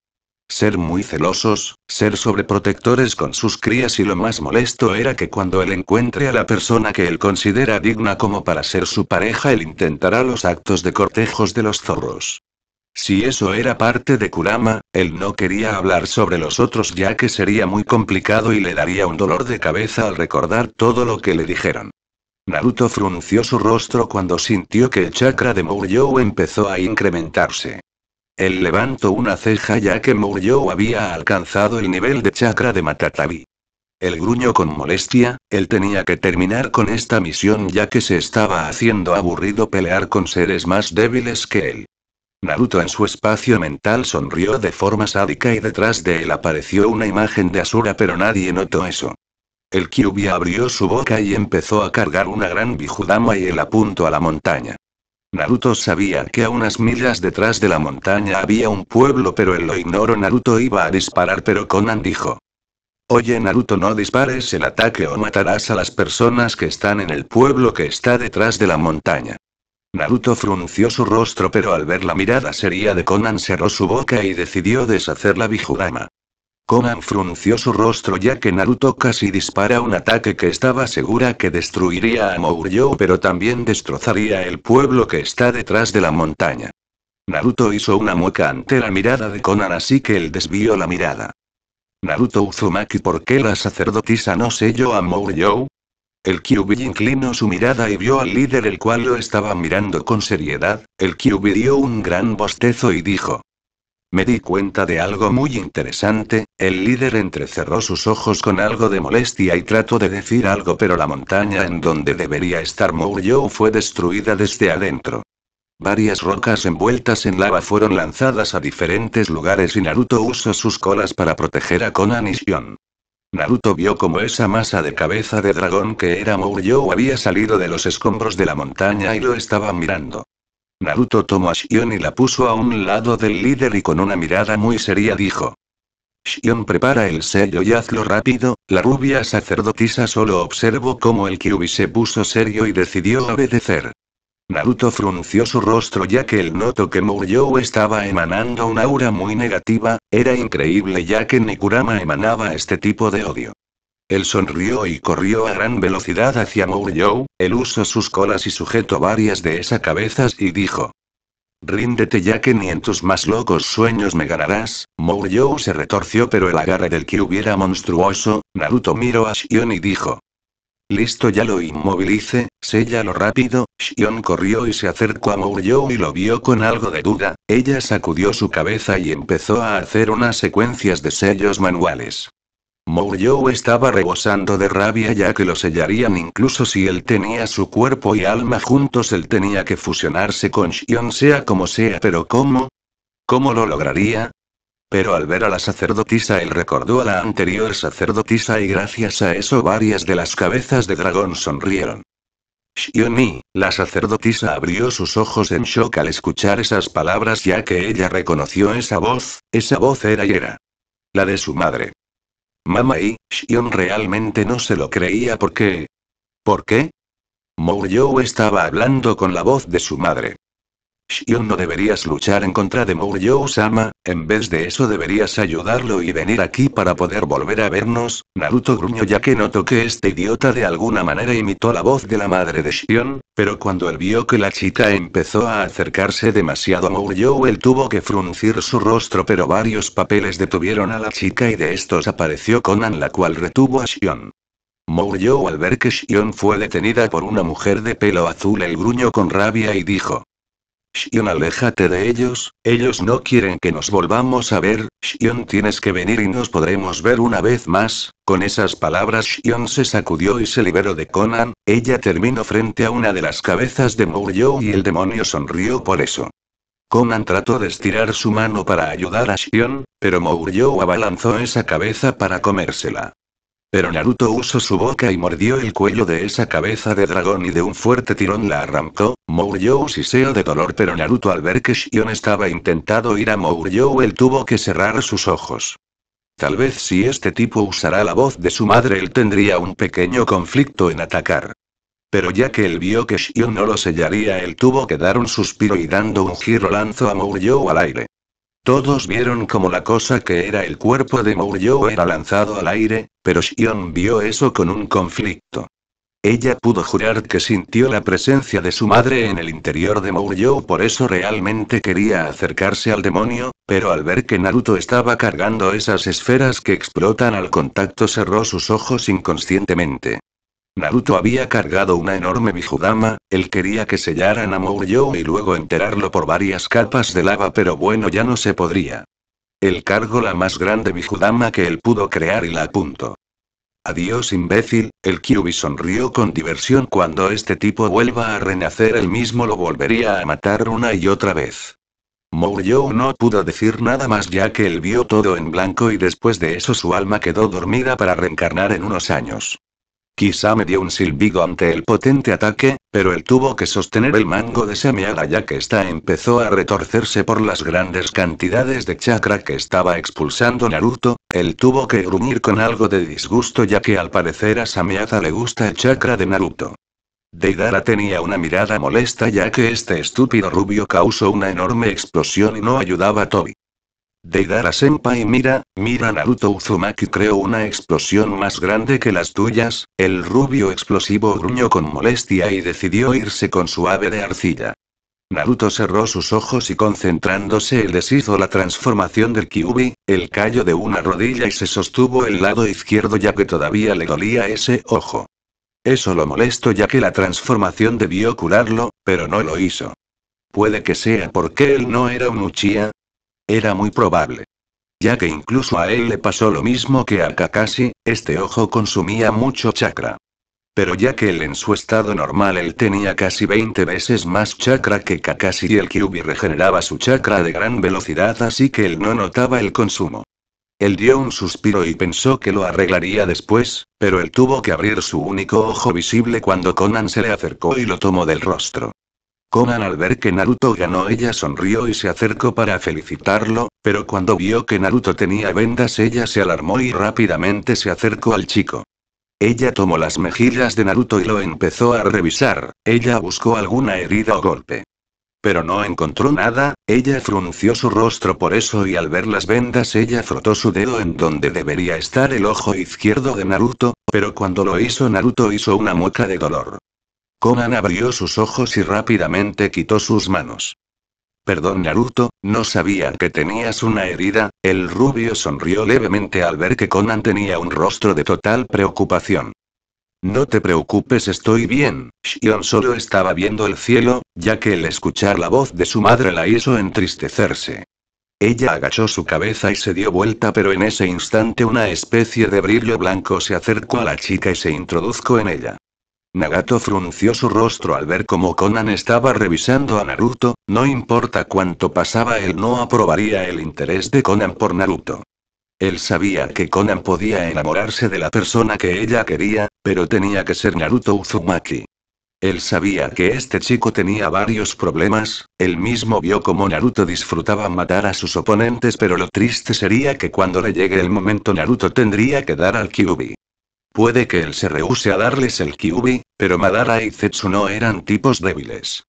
Ser muy celosos, ser sobreprotectores con sus crías y lo más molesto era que cuando él encuentre a la persona que él considera digna como para ser su pareja él intentará los actos de cortejos de los zorros. Si eso era parte de Kurama, él no quería hablar sobre los otros ya que sería muy complicado y le daría un dolor de cabeza al recordar todo lo que le dijeron. Naruto frunció su rostro cuando sintió que el chakra de Muryou empezó a incrementarse. Él levantó una ceja ya que Muryou había alcanzado el nivel de chakra de Matatabi. El gruñó con molestia, él tenía que terminar con esta misión ya que se estaba haciendo aburrido pelear con seres más débiles que él. Naruto en su espacio mental sonrió de forma sádica y detrás de él apareció una imagen de Asura pero nadie notó eso. El Kyubi abrió su boca y empezó a cargar una gran bijudama y el apunto a la montaña. Naruto sabía que a unas millas detrás de la montaña había un pueblo pero él lo ignoró. Naruto iba a disparar pero Conan dijo. Oye Naruto no dispares el ataque o matarás a las personas que están en el pueblo que está detrás de la montaña. Naruto frunció su rostro pero al ver la mirada seria de Conan cerró su boca y decidió deshacer la Bijurama. Conan frunció su rostro ya que Naruto casi dispara un ataque que estaba segura que destruiría a Mouryo pero también destrozaría el pueblo que está detrás de la montaña. Naruto hizo una mueca ante la mirada de Conan así que él desvió la mirada. Naruto Uzumaki ¿por qué la sacerdotisa no selló a Mouryou? El Kyubi inclinó su mirada y vio al líder el cual lo estaba mirando con seriedad, el Kyubi dio un gran bostezo y dijo. Me di cuenta de algo muy interesante, el líder entrecerró sus ojos con algo de molestia y trató de decir algo pero la montaña en donde debería estar You fue destruida desde adentro. Varias rocas envueltas en lava fueron lanzadas a diferentes lugares y Naruto usó sus colas para proteger a Conan y Shion. Naruto vio como esa masa de cabeza de dragón que era Mouryou había salido de los escombros de la montaña y lo estaba mirando. Naruto tomó a Shion y la puso a un lado del líder y con una mirada muy seria dijo. Shion prepara el sello y hazlo rápido, la rubia sacerdotisa solo observó cómo el Kyubi se puso serio y decidió obedecer. Naruto frunció su rostro ya que el noto que Muryou estaba emanando un aura muy negativa, era increíble ya que Nikurama emanaba este tipo de odio. Él sonrió y corrió a gran velocidad hacia Muryou, él usó sus colas y sujetó varias de esas cabezas y dijo. Ríndete ya que ni en tus más locos sueños me ganarás, Muryou se retorció pero el agarre del que hubiera monstruoso, Naruto miró a Shion y dijo. Listo ya lo inmovilice, lo rápido, Shion corrió y se acercó a Mouryou y lo vio con algo de duda, ella sacudió su cabeza y empezó a hacer unas secuencias de sellos manuales. Mouryou estaba rebosando de rabia ya que lo sellarían incluso si él tenía su cuerpo y alma juntos él tenía que fusionarse con Shion sea como sea pero ¿cómo? ¿Cómo lo lograría? Pero al ver a la sacerdotisa él recordó a la anterior sacerdotisa y gracias a eso varias de las cabezas de dragón sonrieron. y la sacerdotisa abrió sus ojos en shock al escuchar esas palabras ya que ella reconoció esa voz, esa voz era y era. La de su madre. Mamá y, Shion realmente no se lo creía porque... ¿Por qué? yo estaba hablando con la voz de su madre. Shion no deberías luchar en contra de Mouryo-sama, en vez de eso deberías ayudarlo y venir aquí para poder volver a vernos, Naruto gruñó ya que notó que este idiota de alguna manera imitó la voz de la madre de Shion, pero cuando él vio que la chica empezó a acercarse demasiado a Mouryo él tuvo que fruncir su rostro pero varios papeles detuvieron a la chica y de estos apareció Conan la cual retuvo a Shion. Muryo al ver que Shion fue detenida por una mujer de pelo azul el gruñó con rabia y dijo, Shion, aléjate de ellos, ellos no quieren que nos volvamos a ver, Shion, tienes que venir y nos podremos ver una vez más. Con esas palabras Shion se sacudió y se liberó de Conan, ella terminó frente a una de las cabezas de Mouryou y el demonio sonrió por eso. Conan trató de estirar su mano para ayudar a Shion, pero Mouryou abalanzó esa cabeza para comérsela. Pero Naruto usó su boca y mordió el cuello de esa cabeza de dragón y de un fuerte tirón la arrancó. Mouryou siseó de dolor, pero Naruto al ver que Shion estaba intentado ir a Mouryou él tuvo que cerrar sus ojos. Tal vez si este tipo usara la voz de su madre, él tendría un pequeño conflicto en atacar. Pero ya que él vio que Shion no lo sellaría, él tuvo que dar un suspiro y dando un giro lanzó a Mouryou al aire. Todos vieron como la cosa que era el cuerpo de Mouryo era lanzado al aire, pero Shion vio eso con un conflicto. Ella pudo jurar que sintió la presencia de su madre en el interior de Mouryo, por eso realmente quería acercarse al demonio, pero al ver que Naruto estaba cargando esas esferas que explotan al contacto cerró sus ojos inconscientemente. Naruto había cargado una enorme Bijudama, él quería que sellaran a Mouryo y luego enterarlo por varias capas de lava pero bueno ya no se podría. Él cargó la más grande Bijudama que él pudo crear y la apuntó. Adiós imbécil, el Kyubi sonrió con diversión cuando este tipo vuelva a renacer él mismo lo volvería a matar una y otra vez. Mouryo no pudo decir nada más ya que él vio todo en blanco y después de eso su alma quedó dormida para reencarnar en unos años. Quizá me dio un silbido ante el potente ataque, pero él tuvo que sostener el mango de Semiaga ya que esta empezó a retorcerse por las grandes cantidades de chakra que estaba expulsando Naruto, él tuvo que gruñir con algo de disgusto ya que al parecer a Samiata le gusta el chakra de Naruto. Deidara tenía una mirada molesta ya que este estúpido rubio causó una enorme explosión y no ayudaba a Toby. Deidara-senpai mira, mira Naruto Uzumaki creó una explosión más grande que las tuyas, el rubio explosivo gruñó con molestia y decidió irse con su ave de arcilla. Naruto cerró sus ojos y concentrándose él deshizo la transformación del Kyubi, el callo de una rodilla y se sostuvo el lado izquierdo ya que todavía le dolía ese ojo. Eso lo molestó ya que la transformación debió curarlo, pero no lo hizo. Puede que sea porque él no era un Uchiha, era muy probable. Ya que incluso a él le pasó lo mismo que a Kakashi, este ojo consumía mucho chakra. Pero ya que él en su estado normal él tenía casi 20 veces más chakra que Kakashi y el Kyubi regeneraba su chakra de gran velocidad así que él no notaba el consumo. Él dio un suspiro y pensó que lo arreglaría después, pero él tuvo que abrir su único ojo visible cuando Conan se le acercó y lo tomó del rostro al ver que Naruto ganó ella sonrió y se acercó para felicitarlo, pero cuando vio que Naruto tenía vendas ella se alarmó y rápidamente se acercó al chico. Ella tomó las mejillas de Naruto y lo empezó a revisar, ella buscó alguna herida o golpe. Pero no encontró nada, ella frunció su rostro por eso y al ver las vendas ella frotó su dedo en donde debería estar el ojo izquierdo de Naruto, pero cuando lo hizo Naruto hizo una mueca de dolor. Conan abrió sus ojos y rápidamente quitó sus manos. Perdón Naruto, no sabía que tenías una herida, el rubio sonrió levemente al ver que Conan tenía un rostro de total preocupación. No te preocupes estoy bien, Shion solo estaba viendo el cielo, ya que el escuchar la voz de su madre la hizo entristecerse. Ella agachó su cabeza y se dio vuelta pero en ese instante una especie de brillo blanco se acercó a la chica y se introdujo en ella. Nagato frunció su rostro al ver cómo Conan estaba revisando a Naruto, no importa cuánto pasaba él no aprobaría el interés de Conan por Naruto. Él sabía que Conan podía enamorarse de la persona que ella quería, pero tenía que ser Naruto Uzumaki. Él sabía que este chico tenía varios problemas, él mismo vio cómo Naruto disfrutaba matar a sus oponentes pero lo triste sería que cuando le llegue el momento Naruto tendría que dar al Kyubi. Puede que él se rehúse a darles el Kyubi, pero Madara y Zetsu no eran tipos débiles.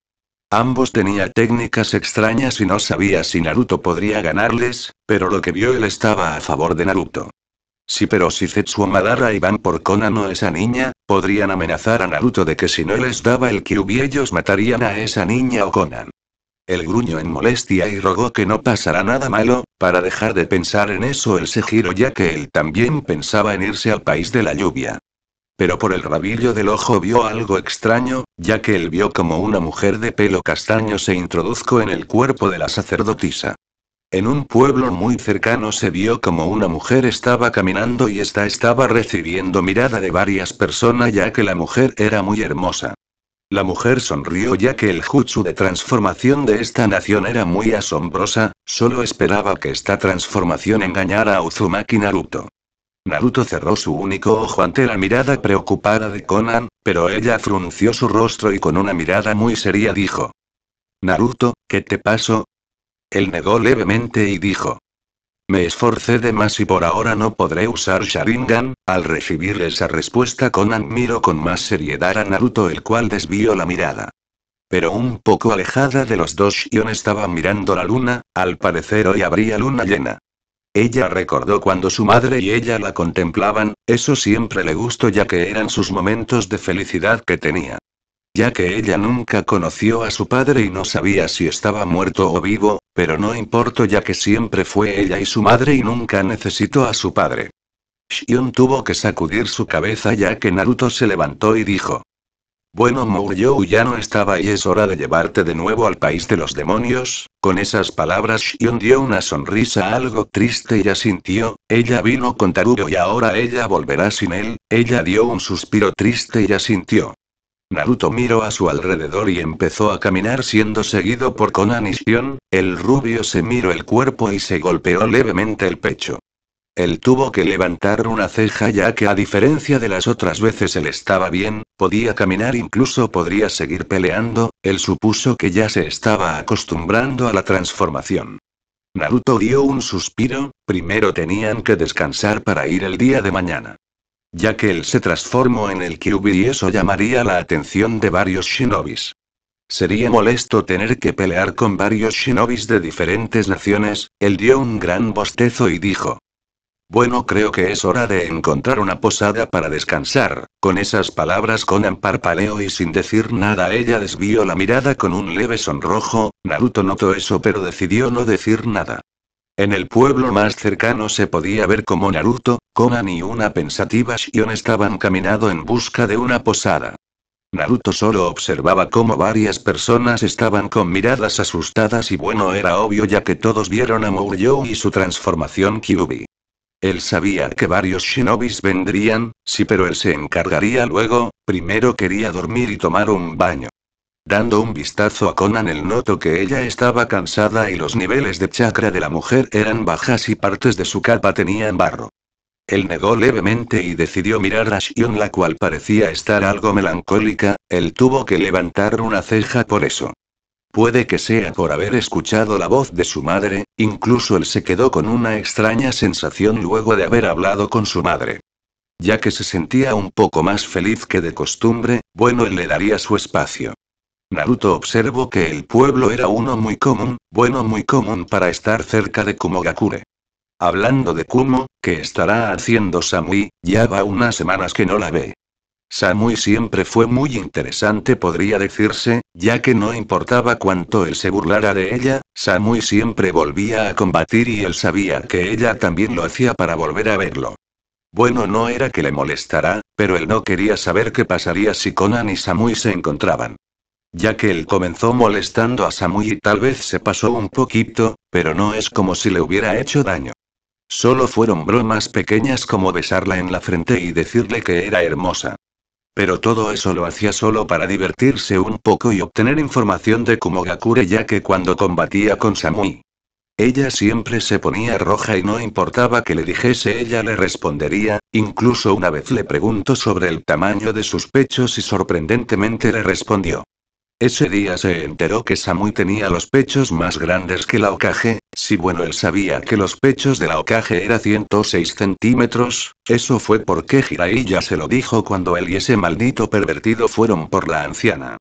Ambos tenía técnicas extrañas y no sabía si Naruto podría ganarles, pero lo que vio él estaba a favor de Naruto. Sí, pero si Zetsu Madara iban por Konan o esa niña, podrían amenazar a Naruto de que si no les daba el Kyubi ellos matarían a esa niña o Conan. El gruño en molestia y rogó que no pasara nada malo, para dejar de pensar en eso el Sejiro ya que él también pensaba en irse al país de la lluvia pero por el rabillo del ojo vio algo extraño, ya que él vio como una mujer de pelo castaño se introduzco en el cuerpo de la sacerdotisa. En un pueblo muy cercano se vio como una mujer estaba caminando y esta estaba recibiendo mirada de varias personas ya que la mujer era muy hermosa. La mujer sonrió ya que el jutsu de transformación de esta nación era muy asombrosa, solo esperaba que esta transformación engañara a Uzumaki Naruto. Naruto cerró su único ojo ante la mirada preocupada de Conan, pero ella frunció su rostro y con una mirada muy seria dijo. Naruto, ¿qué te pasó? Él negó levemente y dijo. Me esforcé de más y por ahora no podré usar Sharingan. Al recibir esa respuesta Conan miró con más seriedad a Naruto el cual desvió la mirada. Pero un poco alejada de los dos Shion estaba mirando la luna, al parecer hoy habría luna llena. Ella recordó cuando su madre y ella la contemplaban, eso siempre le gustó ya que eran sus momentos de felicidad que tenía. Ya que ella nunca conoció a su padre y no sabía si estaba muerto o vivo, pero no importó ya que siempre fue ella y su madre y nunca necesitó a su padre. Shion tuvo que sacudir su cabeza ya que Naruto se levantó y dijo, bueno, Yu ya no estaba y es hora de llevarte de nuevo al país de los demonios. Con esas palabras, Shion dio una sonrisa algo triste y asintió. Ella vino con Tarugo y ahora ella volverá sin él. Ella dio un suspiro triste y asintió. Naruto miró a su alrededor y empezó a caminar siendo seguido por Konan. y Shion. El rubio se miró el cuerpo y se golpeó levemente el pecho. Él tuvo que levantar una ceja ya que a diferencia de las otras veces él estaba bien, podía caminar incluso podría seguir peleando, él supuso que ya se estaba acostumbrando a la transformación. Naruto dio un suspiro, primero tenían que descansar para ir el día de mañana. Ya que él se transformó en el Kyubi y eso llamaría la atención de varios shinobis. Sería molesto tener que pelear con varios shinobis de diferentes naciones, él dio un gran bostezo y dijo, bueno, creo que es hora de encontrar una posada para descansar. Con esas palabras Conan parpaleó y sin decir nada ella desvió la mirada con un leve sonrojo, Naruto notó eso pero decidió no decir nada. En el pueblo más cercano se podía ver como Naruto, Conan y una pensativa Shion estaban caminando en busca de una posada. Naruto solo observaba cómo varias personas estaban con miradas asustadas y bueno era obvio ya que todos vieron a Muryo y su transformación Kyubi. Él sabía que varios shinobis vendrían, sí, pero él se encargaría luego, primero quería dormir y tomar un baño. Dando un vistazo a Conan, el notó que ella estaba cansada y los niveles de chakra de la mujer eran bajas y partes de su capa tenían barro. Él negó levemente y decidió mirar a Shion, la cual parecía estar algo melancólica, él tuvo que levantar una ceja por eso. Puede que sea por haber escuchado la voz de su madre, incluso él se quedó con una extraña sensación luego de haber hablado con su madre. Ya que se sentía un poco más feliz que de costumbre, bueno, él le daría su espacio. Naruto observó que el pueblo era uno muy común, bueno, muy común para estar cerca de Kumogakure. Hablando de Kumo, que estará haciendo Samui, ya va unas semanas que no la ve. Samui siempre fue muy interesante podría decirse, ya que no importaba cuánto él se burlara de ella, Samui siempre volvía a combatir y él sabía que ella también lo hacía para volver a verlo. Bueno no era que le molestara, pero él no quería saber qué pasaría si Conan y Samui se encontraban. Ya que él comenzó molestando a Samui y tal vez se pasó un poquito, pero no es como si le hubiera hecho daño. Solo fueron bromas pequeñas como besarla en la frente y decirle que era hermosa. Pero todo eso lo hacía solo para divertirse un poco y obtener información de Kumogakure ya que cuando combatía con Samui. Ella siempre se ponía roja y no importaba que le dijese ella le respondería, incluso una vez le preguntó sobre el tamaño de sus pechos y sorprendentemente le respondió. Ese día se enteró que Samui tenía los pechos más grandes que la ocaje, si bueno él sabía que los pechos de la Okage eran 106 centímetros, eso fue porque Jiraiya ya se lo dijo cuando él y ese maldito pervertido fueron por la anciana.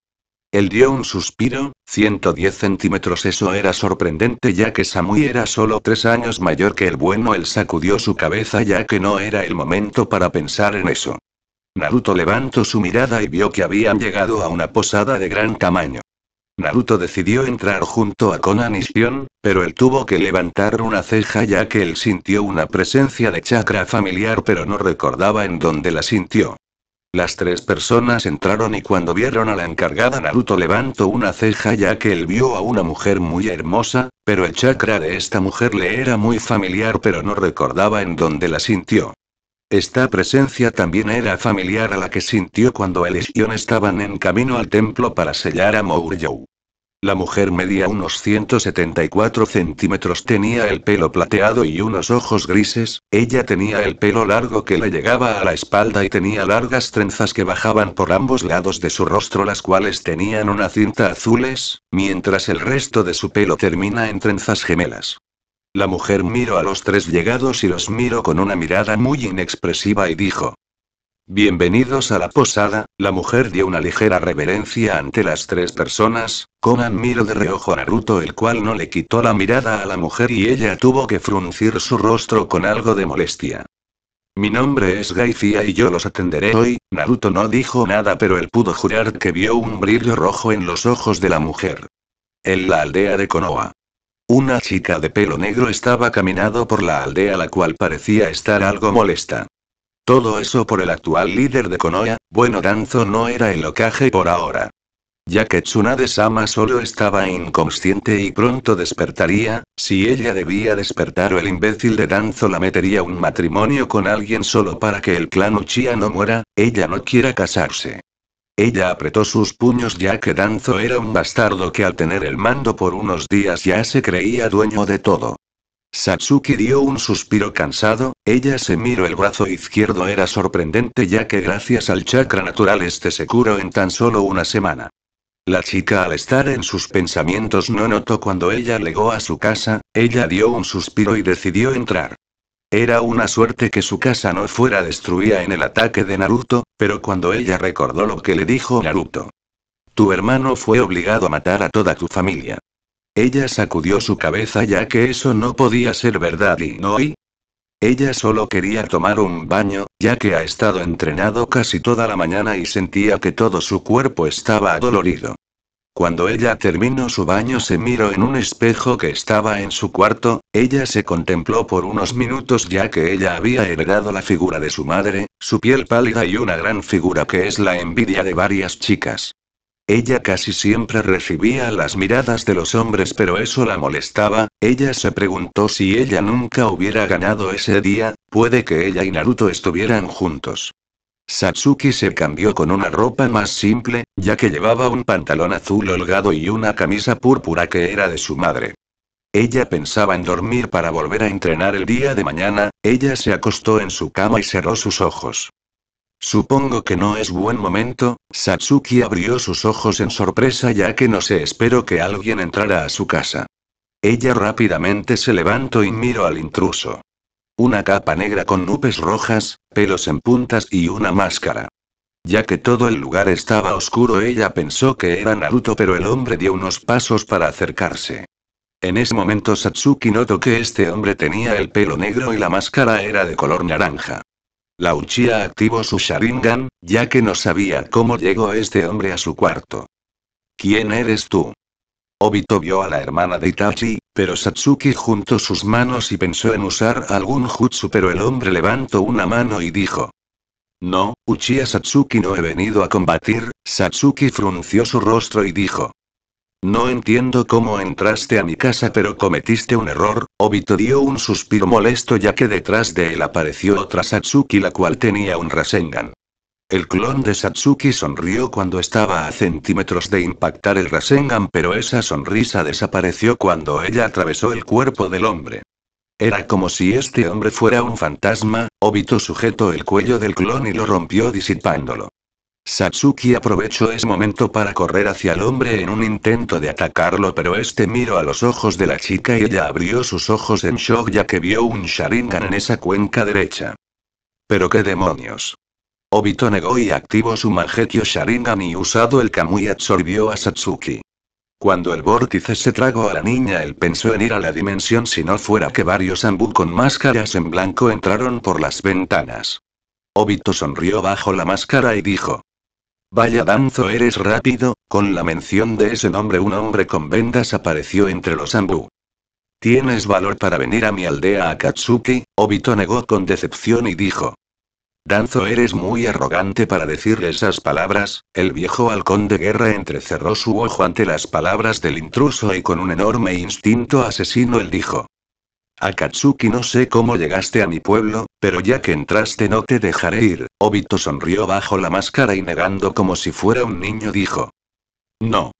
Él dio un suspiro, 110 centímetros eso era sorprendente ya que Samui era solo tres años mayor que el bueno él sacudió su cabeza ya que no era el momento para pensar en eso. Naruto levantó su mirada y vio que habían llegado a una posada de gran tamaño. Naruto decidió entrar junto a Konan y Shion, pero él tuvo que levantar una ceja ya que él sintió una presencia de chakra familiar pero no recordaba en dónde la sintió. Las tres personas entraron y cuando vieron a la encargada Naruto levantó una ceja ya que él vio a una mujer muy hermosa, pero el chakra de esta mujer le era muy familiar pero no recordaba en dónde la sintió. Esta presencia también era familiar a la que sintió cuando el Legión estaban en camino al templo para sellar a You. La mujer medía unos 174 centímetros, tenía el pelo plateado y unos ojos grises, ella tenía el pelo largo que le llegaba a la espalda y tenía largas trenzas que bajaban por ambos lados de su rostro las cuales tenían una cinta azules, mientras el resto de su pelo termina en trenzas gemelas. La mujer miró a los tres llegados y los miró con una mirada muy inexpresiva y dijo. Bienvenidos a la posada, la mujer dio una ligera reverencia ante las tres personas, Conan miró de reojo a Naruto el cual no le quitó la mirada a la mujer y ella tuvo que fruncir su rostro con algo de molestia. Mi nombre es Gaifia y yo los atenderé hoy. Naruto no dijo nada, pero él pudo jurar que vio un brillo rojo en los ojos de la mujer. En la aldea de Konoha. Una chica de pelo negro estaba caminando por la aldea la cual parecía estar algo molesta. Todo eso por el actual líder de Konoha, bueno Danzo no era el locaje por ahora. Ya que Tsunade-sama solo estaba inconsciente y pronto despertaría, si ella debía despertar o el imbécil de Danzo la metería un matrimonio con alguien solo para que el clan Uchiha no muera, ella no quiera casarse. Ella apretó sus puños ya que Danzo era un bastardo que al tener el mando por unos días ya se creía dueño de todo. Satsuki dio un suspiro cansado, ella se miró el brazo izquierdo era sorprendente ya que gracias al chakra natural este se curó en tan solo una semana. La chica al estar en sus pensamientos no notó cuando ella llegó a su casa, ella dio un suspiro y decidió entrar. Era una suerte que su casa no fuera destruida en el ataque de Naruto, pero cuando ella recordó lo que le dijo Naruto. Tu hermano fue obligado a matar a toda tu familia. Ella sacudió su cabeza ya que eso no podía ser verdad y no y... Ella solo quería tomar un baño, ya que ha estado entrenado casi toda la mañana y sentía que todo su cuerpo estaba adolorido. Cuando ella terminó su baño se miró en un espejo que estaba en su cuarto, ella se contempló por unos minutos ya que ella había heredado la figura de su madre, su piel pálida y una gran figura que es la envidia de varias chicas. Ella casi siempre recibía las miradas de los hombres pero eso la molestaba, ella se preguntó si ella nunca hubiera ganado ese día, puede que ella y Naruto estuvieran juntos. Satsuki se cambió con una ropa más simple, ya que llevaba un pantalón azul holgado y una camisa púrpura que era de su madre. Ella pensaba en dormir para volver a entrenar el día de mañana, ella se acostó en su cama y cerró sus ojos. Supongo que no es buen momento, Satsuki abrió sus ojos en sorpresa ya que no se esperó que alguien entrara a su casa. Ella rápidamente se levantó y miró al intruso. Una capa negra con nubes rojas, pelos en puntas y una máscara. Ya que todo el lugar estaba oscuro, ella pensó que era Naruto, pero el hombre dio unos pasos para acercarse. En ese momento Satsuki notó que este hombre tenía el pelo negro y la máscara era de color naranja. La Uchiha activó su Sharingan, ya que no sabía cómo llegó este hombre a su cuarto. ¿Quién eres tú? Obito vio a la hermana de Itachi, pero Satsuki juntó sus manos y pensó en usar algún jutsu pero el hombre levantó una mano y dijo. No, Uchiha Satsuki no he venido a combatir, Satsuki frunció su rostro y dijo. No entiendo cómo entraste a mi casa pero cometiste un error, Obito dio un suspiro molesto ya que detrás de él apareció otra Satsuki la cual tenía un Rasengan. El clon de Satsuki sonrió cuando estaba a centímetros de impactar el Rasengan, pero esa sonrisa desapareció cuando ella atravesó el cuerpo del hombre. Era como si este hombre fuera un fantasma, Obito sujetó el cuello del clon y lo rompió disipándolo. Satsuki aprovechó ese momento para correr hacia el hombre en un intento de atacarlo, pero este miró a los ojos de la chica y ella abrió sus ojos en shock ya que vio un Sharingan en esa cuenca derecha. Pero qué demonios. Obito negó y activó su Mangekyo Sharingan y usado el Kamui absorbió a Satsuki. Cuando el vórtice se tragó a la niña, él pensó en ir a la dimensión si no fuera que varios anbu con máscaras en blanco entraron por las ventanas. Obito sonrió bajo la máscara y dijo: Vaya Danzo, eres rápido. Con la mención de ese nombre, un hombre con vendas apareció entre los anbu. ¿Tienes valor para venir a mi aldea Akatsuki? Obito negó con decepción y dijo: Danzo eres muy arrogante para decir esas palabras, el viejo halcón de guerra entrecerró su ojo ante las palabras del intruso y con un enorme instinto asesino él dijo. Akatsuki no sé cómo llegaste a mi pueblo, pero ya que entraste no te dejaré ir, Obito sonrió bajo la máscara y negando como si fuera un niño dijo. No.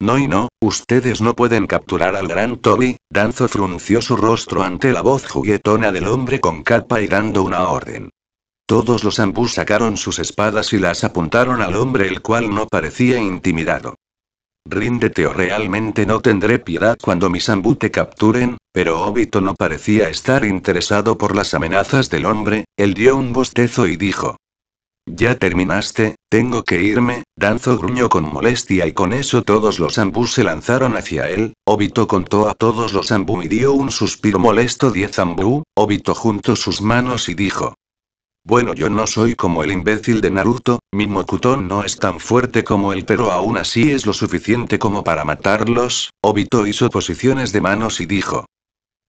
No y no, ustedes no pueden capturar al gran Toby, Danzo frunció su rostro ante la voz juguetona del hombre con capa y dando una orden. Todos los ambú sacaron sus espadas y las apuntaron al hombre el cual no parecía intimidado. Ríndete o realmente no tendré piedad cuando mis ambú te capturen, pero Obito no parecía estar interesado por las amenazas del hombre, él dio un bostezo y dijo. Ya terminaste, tengo que irme, Danzo gruñó con molestia y con eso todos los ambú se lanzaron hacia él, Obito contó a todos los ambú y dio un suspiro molesto Diez ambú, Obito juntó sus manos y dijo. Bueno, yo no soy como el imbécil de Naruto, mi Mokuton no es tan fuerte como él, pero aún así es lo suficiente como para matarlos. Obito hizo posiciones de manos y dijo: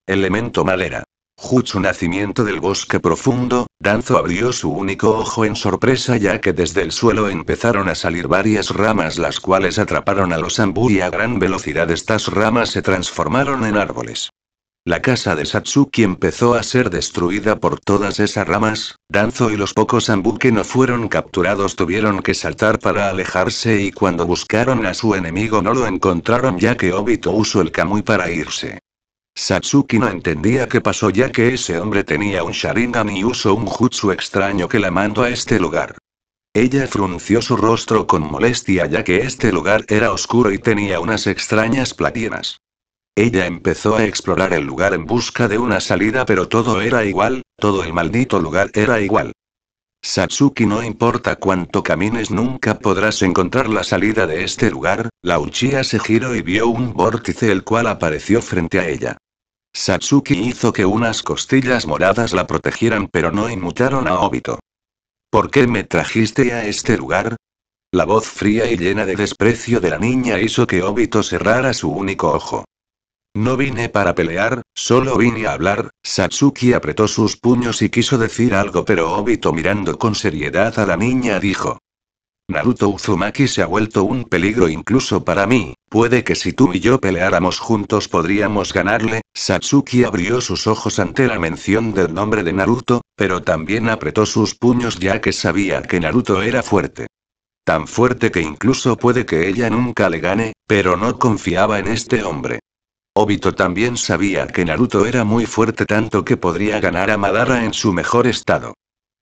Elemento madera. Jutsu nacimiento del bosque profundo, Danzo abrió su único ojo en sorpresa ya que desde el suelo empezaron a salir varias ramas las cuales atraparon a los Ambu y a gran velocidad estas ramas se transformaron en árboles. La casa de Satsuki empezó a ser destruida por todas esas ramas, Danzo y los pocos ambú que no fueron capturados tuvieron que saltar para alejarse y cuando buscaron a su enemigo no lo encontraron ya que Obito usó el Kamui para irse. Satsuki no entendía qué pasó ya que ese hombre tenía un Sharingan y usó un jutsu extraño que la mandó a este lugar. Ella frunció su rostro con molestia ya que este lugar era oscuro y tenía unas extrañas platinas. Ella empezó a explorar el lugar en busca de una salida pero todo era igual, todo el maldito lugar era igual. Satsuki no importa cuánto camines nunca podrás encontrar la salida de este lugar, la Uchiha se giró y vio un vórtice el cual apareció frente a ella. Satsuki hizo que unas costillas moradas la protegieran pero no inmutaron a Obito. ¿Por qué me trajiste a este lugar? La voz fría y llena de desprecio de la niña hizo que Obito cerrara su único ojo. No vine para pelear, solo vine a hablar. Satsuki apretó sus puños y quiso decir algo, pero Obito mirando con seriedad a la niña dijo. Naruto Uzumaki se ha vuelto un peligro incluso para mí, puede que si tú y yo peleáramos juntos podríamos ganarle, Satsuki abrió sus ojos ante la mención del nombre de Naruto, pero también apretó sus puños ya que sabía que Naruto era fuerte. Tan fuerte que incluso puede que ella nunca le gane, pero no confiaba en este hombre. Obito también sabía que Naruto era muy fuerte tanto que podría ganar a Madara en su mejor estado.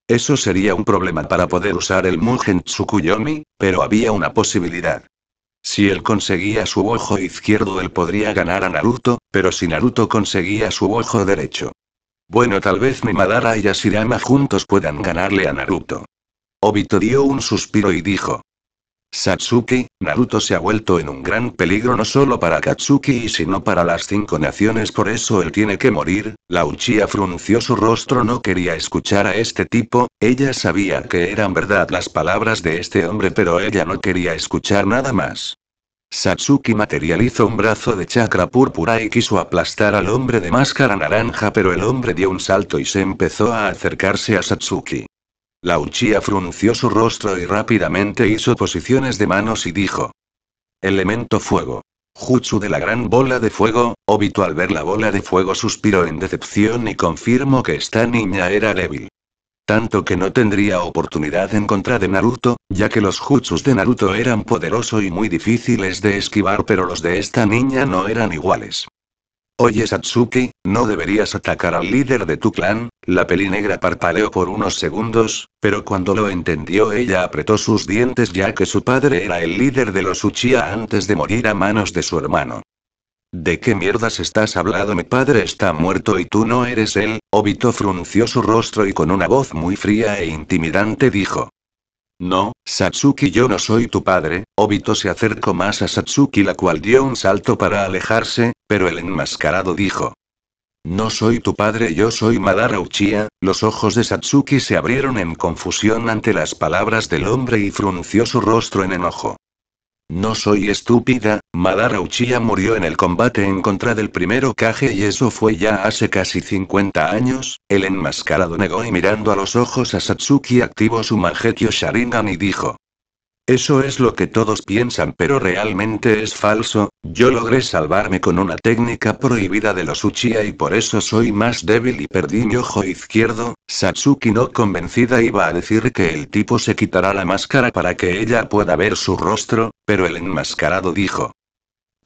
Eso sería un problema para poder usar el Mugen Tsukuyomi, pero había una posibilidad. Si él conseguía su ojo izquierdo él podría ganar a Naruto, pero si Naruto conseguía su ojo derecho. Bueno tal vez mi Madara y Asirama juntos puedan ganarle a Naruto. Obito dio un suspiro y dijo, Satsuki, Naruto se ha vuelto en un gran peligro no solo para Katsuki sino para las cinco naciones por eso él tiene que morir, la Uchiha frunció su rostro no quería escuchar a este tipo, ella sabía que eran verdad las palabras de este hombre pero ella no quería escuchar nada más. Satsuki materializó un brazo de chakra púrpura y quiso aplastar al hombre de máscara naranja pero el hombre dio un salto y se empezó a acercarse a Satsuki. La frunció su rostro y rápidamente hizo posiciones de manos y dijo. Elemento fuego. Jutsu de la gran bola de fuego, Obito al ver la bola de fuego suspiró en decepción y confirmó que esta niña era débil. Tanto que no tendría oportunidad en contra de Naruto, ya que los jutsus de Naruto eran poderosos y muy difíciles de esquivar pero los de esta niña no eran iguales. Oye Satsuki, no deberías atacar al líder de tu clan, la negra parpadeó por unos segundos, pero cuando lo entendió ella apretó sus dientes ya que su padre era el líder de los Uchiha antes de morir a manos de su hermano. ¿De qué mierdas estás hablando? Mi padre está muerto y tú no eres él, Obito frunció su rostro y con una voz muy fría e intimidante dijo. No, Satsuki yo no soy tu padre, Obito se acercó más a Satsuki la cual dio un salto para alejarse, pero el enmascarado dijo. No soy tu padre yo soy Madara Uchiha, los ojos de Satsuki se abrieron en confusión ante las palabras del hombre y frunció su rostro en enojo. No soy estúpida, Madara Uchiha murió en el combate en contra del primero Kage y eso fue ya hace casi 50 años, el enmascarado negó y mirando a los ojos a Satsuki activó su Mangekyo Sharingan y dijo. Eso es lo que todos piensan, pero realmente es falso. Yo logré salvarme con una técnica prohibida de los Uchiha y por eso soy más débil y perdí mi ojo izquierdo. Satsuki no convencida iba a decir que el tipo se quitará la máscara para que ella pueda ver su rostro, pero el enmascarado dijo: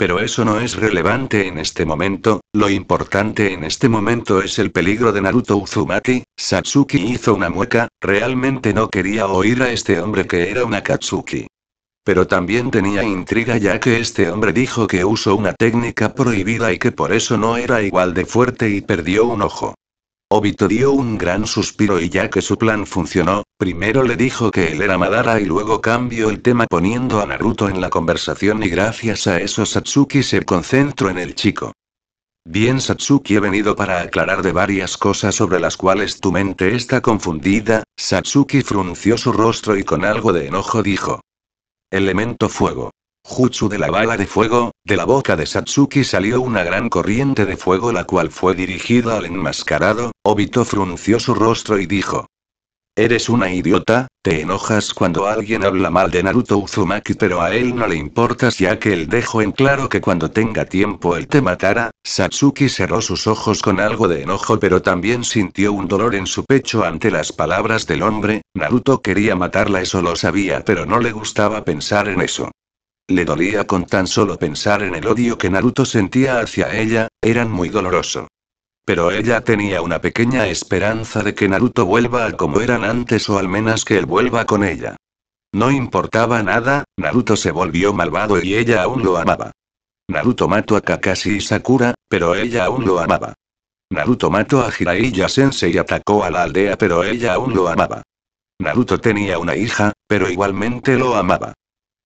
pero eso no es relevante en este momento, lo importante en este momento es el peligro de Naruto Uzumaki, Satsuki hizo una mueca, realmente no quería oír a este hombre que era un Katsuki. Pero también tenía intriga ya que este hombre dijo que usó una técnica prohibida y que por eso no era igual de fuerte y perdió un ojo. Obito dio un gran suspiro y ya que su plan funcionó, primero le dijo que él era Madara y luego cambió el tema poniendo a Naruto en la conversación y gracias a eso Satsuki se concentró en el chico. Bien Satsuki he venido para aclarar de varias cosas sobre las cuales tu mente está confundida, Satsuki frunció su rostro y con algo de enojo dijo. Elemento fuego. Jutsu de la bala de fuego, de la boca de Satsuki salió una gran corriente de fuego la cual fue dirigida al enmascarado, Obito frunció su rostro y dijo. Eres una idiota, te enojas cuando alguien habla mal de Naruto Uzumaki pero a él no le importas ya que él dejó en claro que cuando tenga tiempo él te matará, Satsuki cerró sus ojos con algo de enojo pero también sintió un dolor en su pecho ante las palabras del hombre, Naruto quería matarla eso lo sabía pero no le gustaba pensar en eso. Le dolía con tan solo pensar en el odio que Naruto sentía hacia ella, eran muy doloroso. Pero ella tenía una pequeña esperanza de que Naruto vuelva a como eran antes o al menos que él vuelva con ella. No importaba nada, Naruto se volvió malvado y ella aún lo amaba. Naruto mató a Kakashi y Sakura, pero ella aún lo amaba. Naruto mató a Jiraiya Sensei y atacó a la aldea pero ella aún lo amaba. Naruto tenía una hija, pero igualmente lo amaba.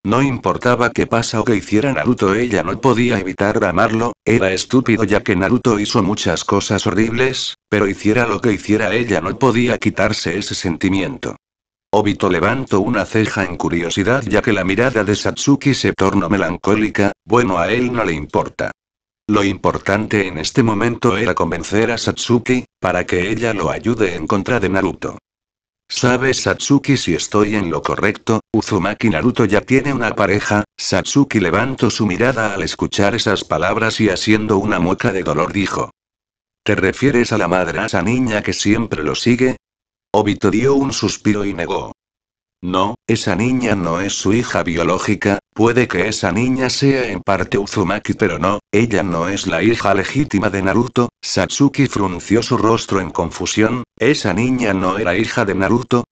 No importaba qué pasa o qué hiciera Naruto, ella no podía evitar amarlo, era estúpido ya que Naruto hizo muchas cosas horribles, pero hiciera lo que hiciera ella no podía quitarse ese sentimiento. Obito levantó una ceja en curiosidad ya que la mirada de Satsuki se tornó melancólica, bueno a él no le importa. Lo importante en este momento era convencer a Satsuki, para que ella lo ayude en contra de Naruto. ¿Sabes Satsuki si estoy en lo correcto? Uzumaki Naruto ya tiene una pareja. Satsuki levantó su mirada al escuchar esas palabras y haciendo una mueca de dolor dijo. ¿Te refieres a la madre esa niña que siempre lo sigue? Obito dio un suspiro y negó. No, esa niña no es su hija biológica, puede que esa niña sea en parte Uzumaki pero no, ella no es la hija legítima de Naruto, Satsuki frunció su rostro en confusión, esa niña no era hija de Naruto.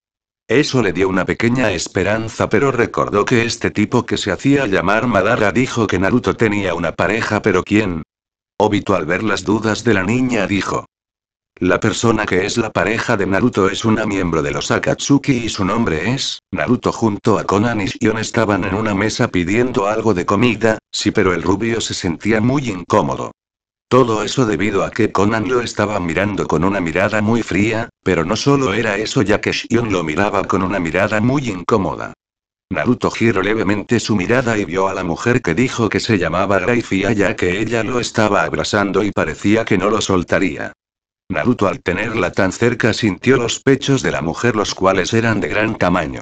Eso le dio una pequeña esperanza pero recordó que este tipo que se hacía llamar Madara dijo que Naruto tenía una pareja pero ¿quién? Obito al ver las dudas de la niña dijo, la persona que es la pareja de Naruto es una miembro de los Akatsuki y su nombre es, Naruto junto a Conan y Shion estaban en una mesa pidiendo algo de comida, sí pero el rubio se sentía muy incómodo. Todo eso debido a que Conan lo estaba mirando con una mirada muy fría, pero no solo era eso ya que Shion lo miraba con una mirada muy incómoda. Naruto giró levemente su mirada y vio a la mujer que dijo que se llamaba Raifia ya que ella lo estaba abrazando y parecía que no lo soltaría. Naruto al tenerla tan cerca sintió los pechos de la mujer los cuales eran de gran tamaño.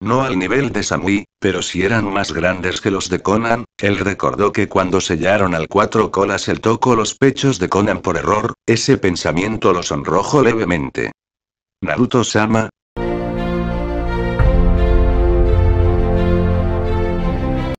No al nivel de Samui, pero si eran más grandes que los de Conan, él recordó que cuando sellaron al cuatro colas él tocó los pechos de Conan por error, ese pensamiento lo sonrojó levemente. Naruto Sama,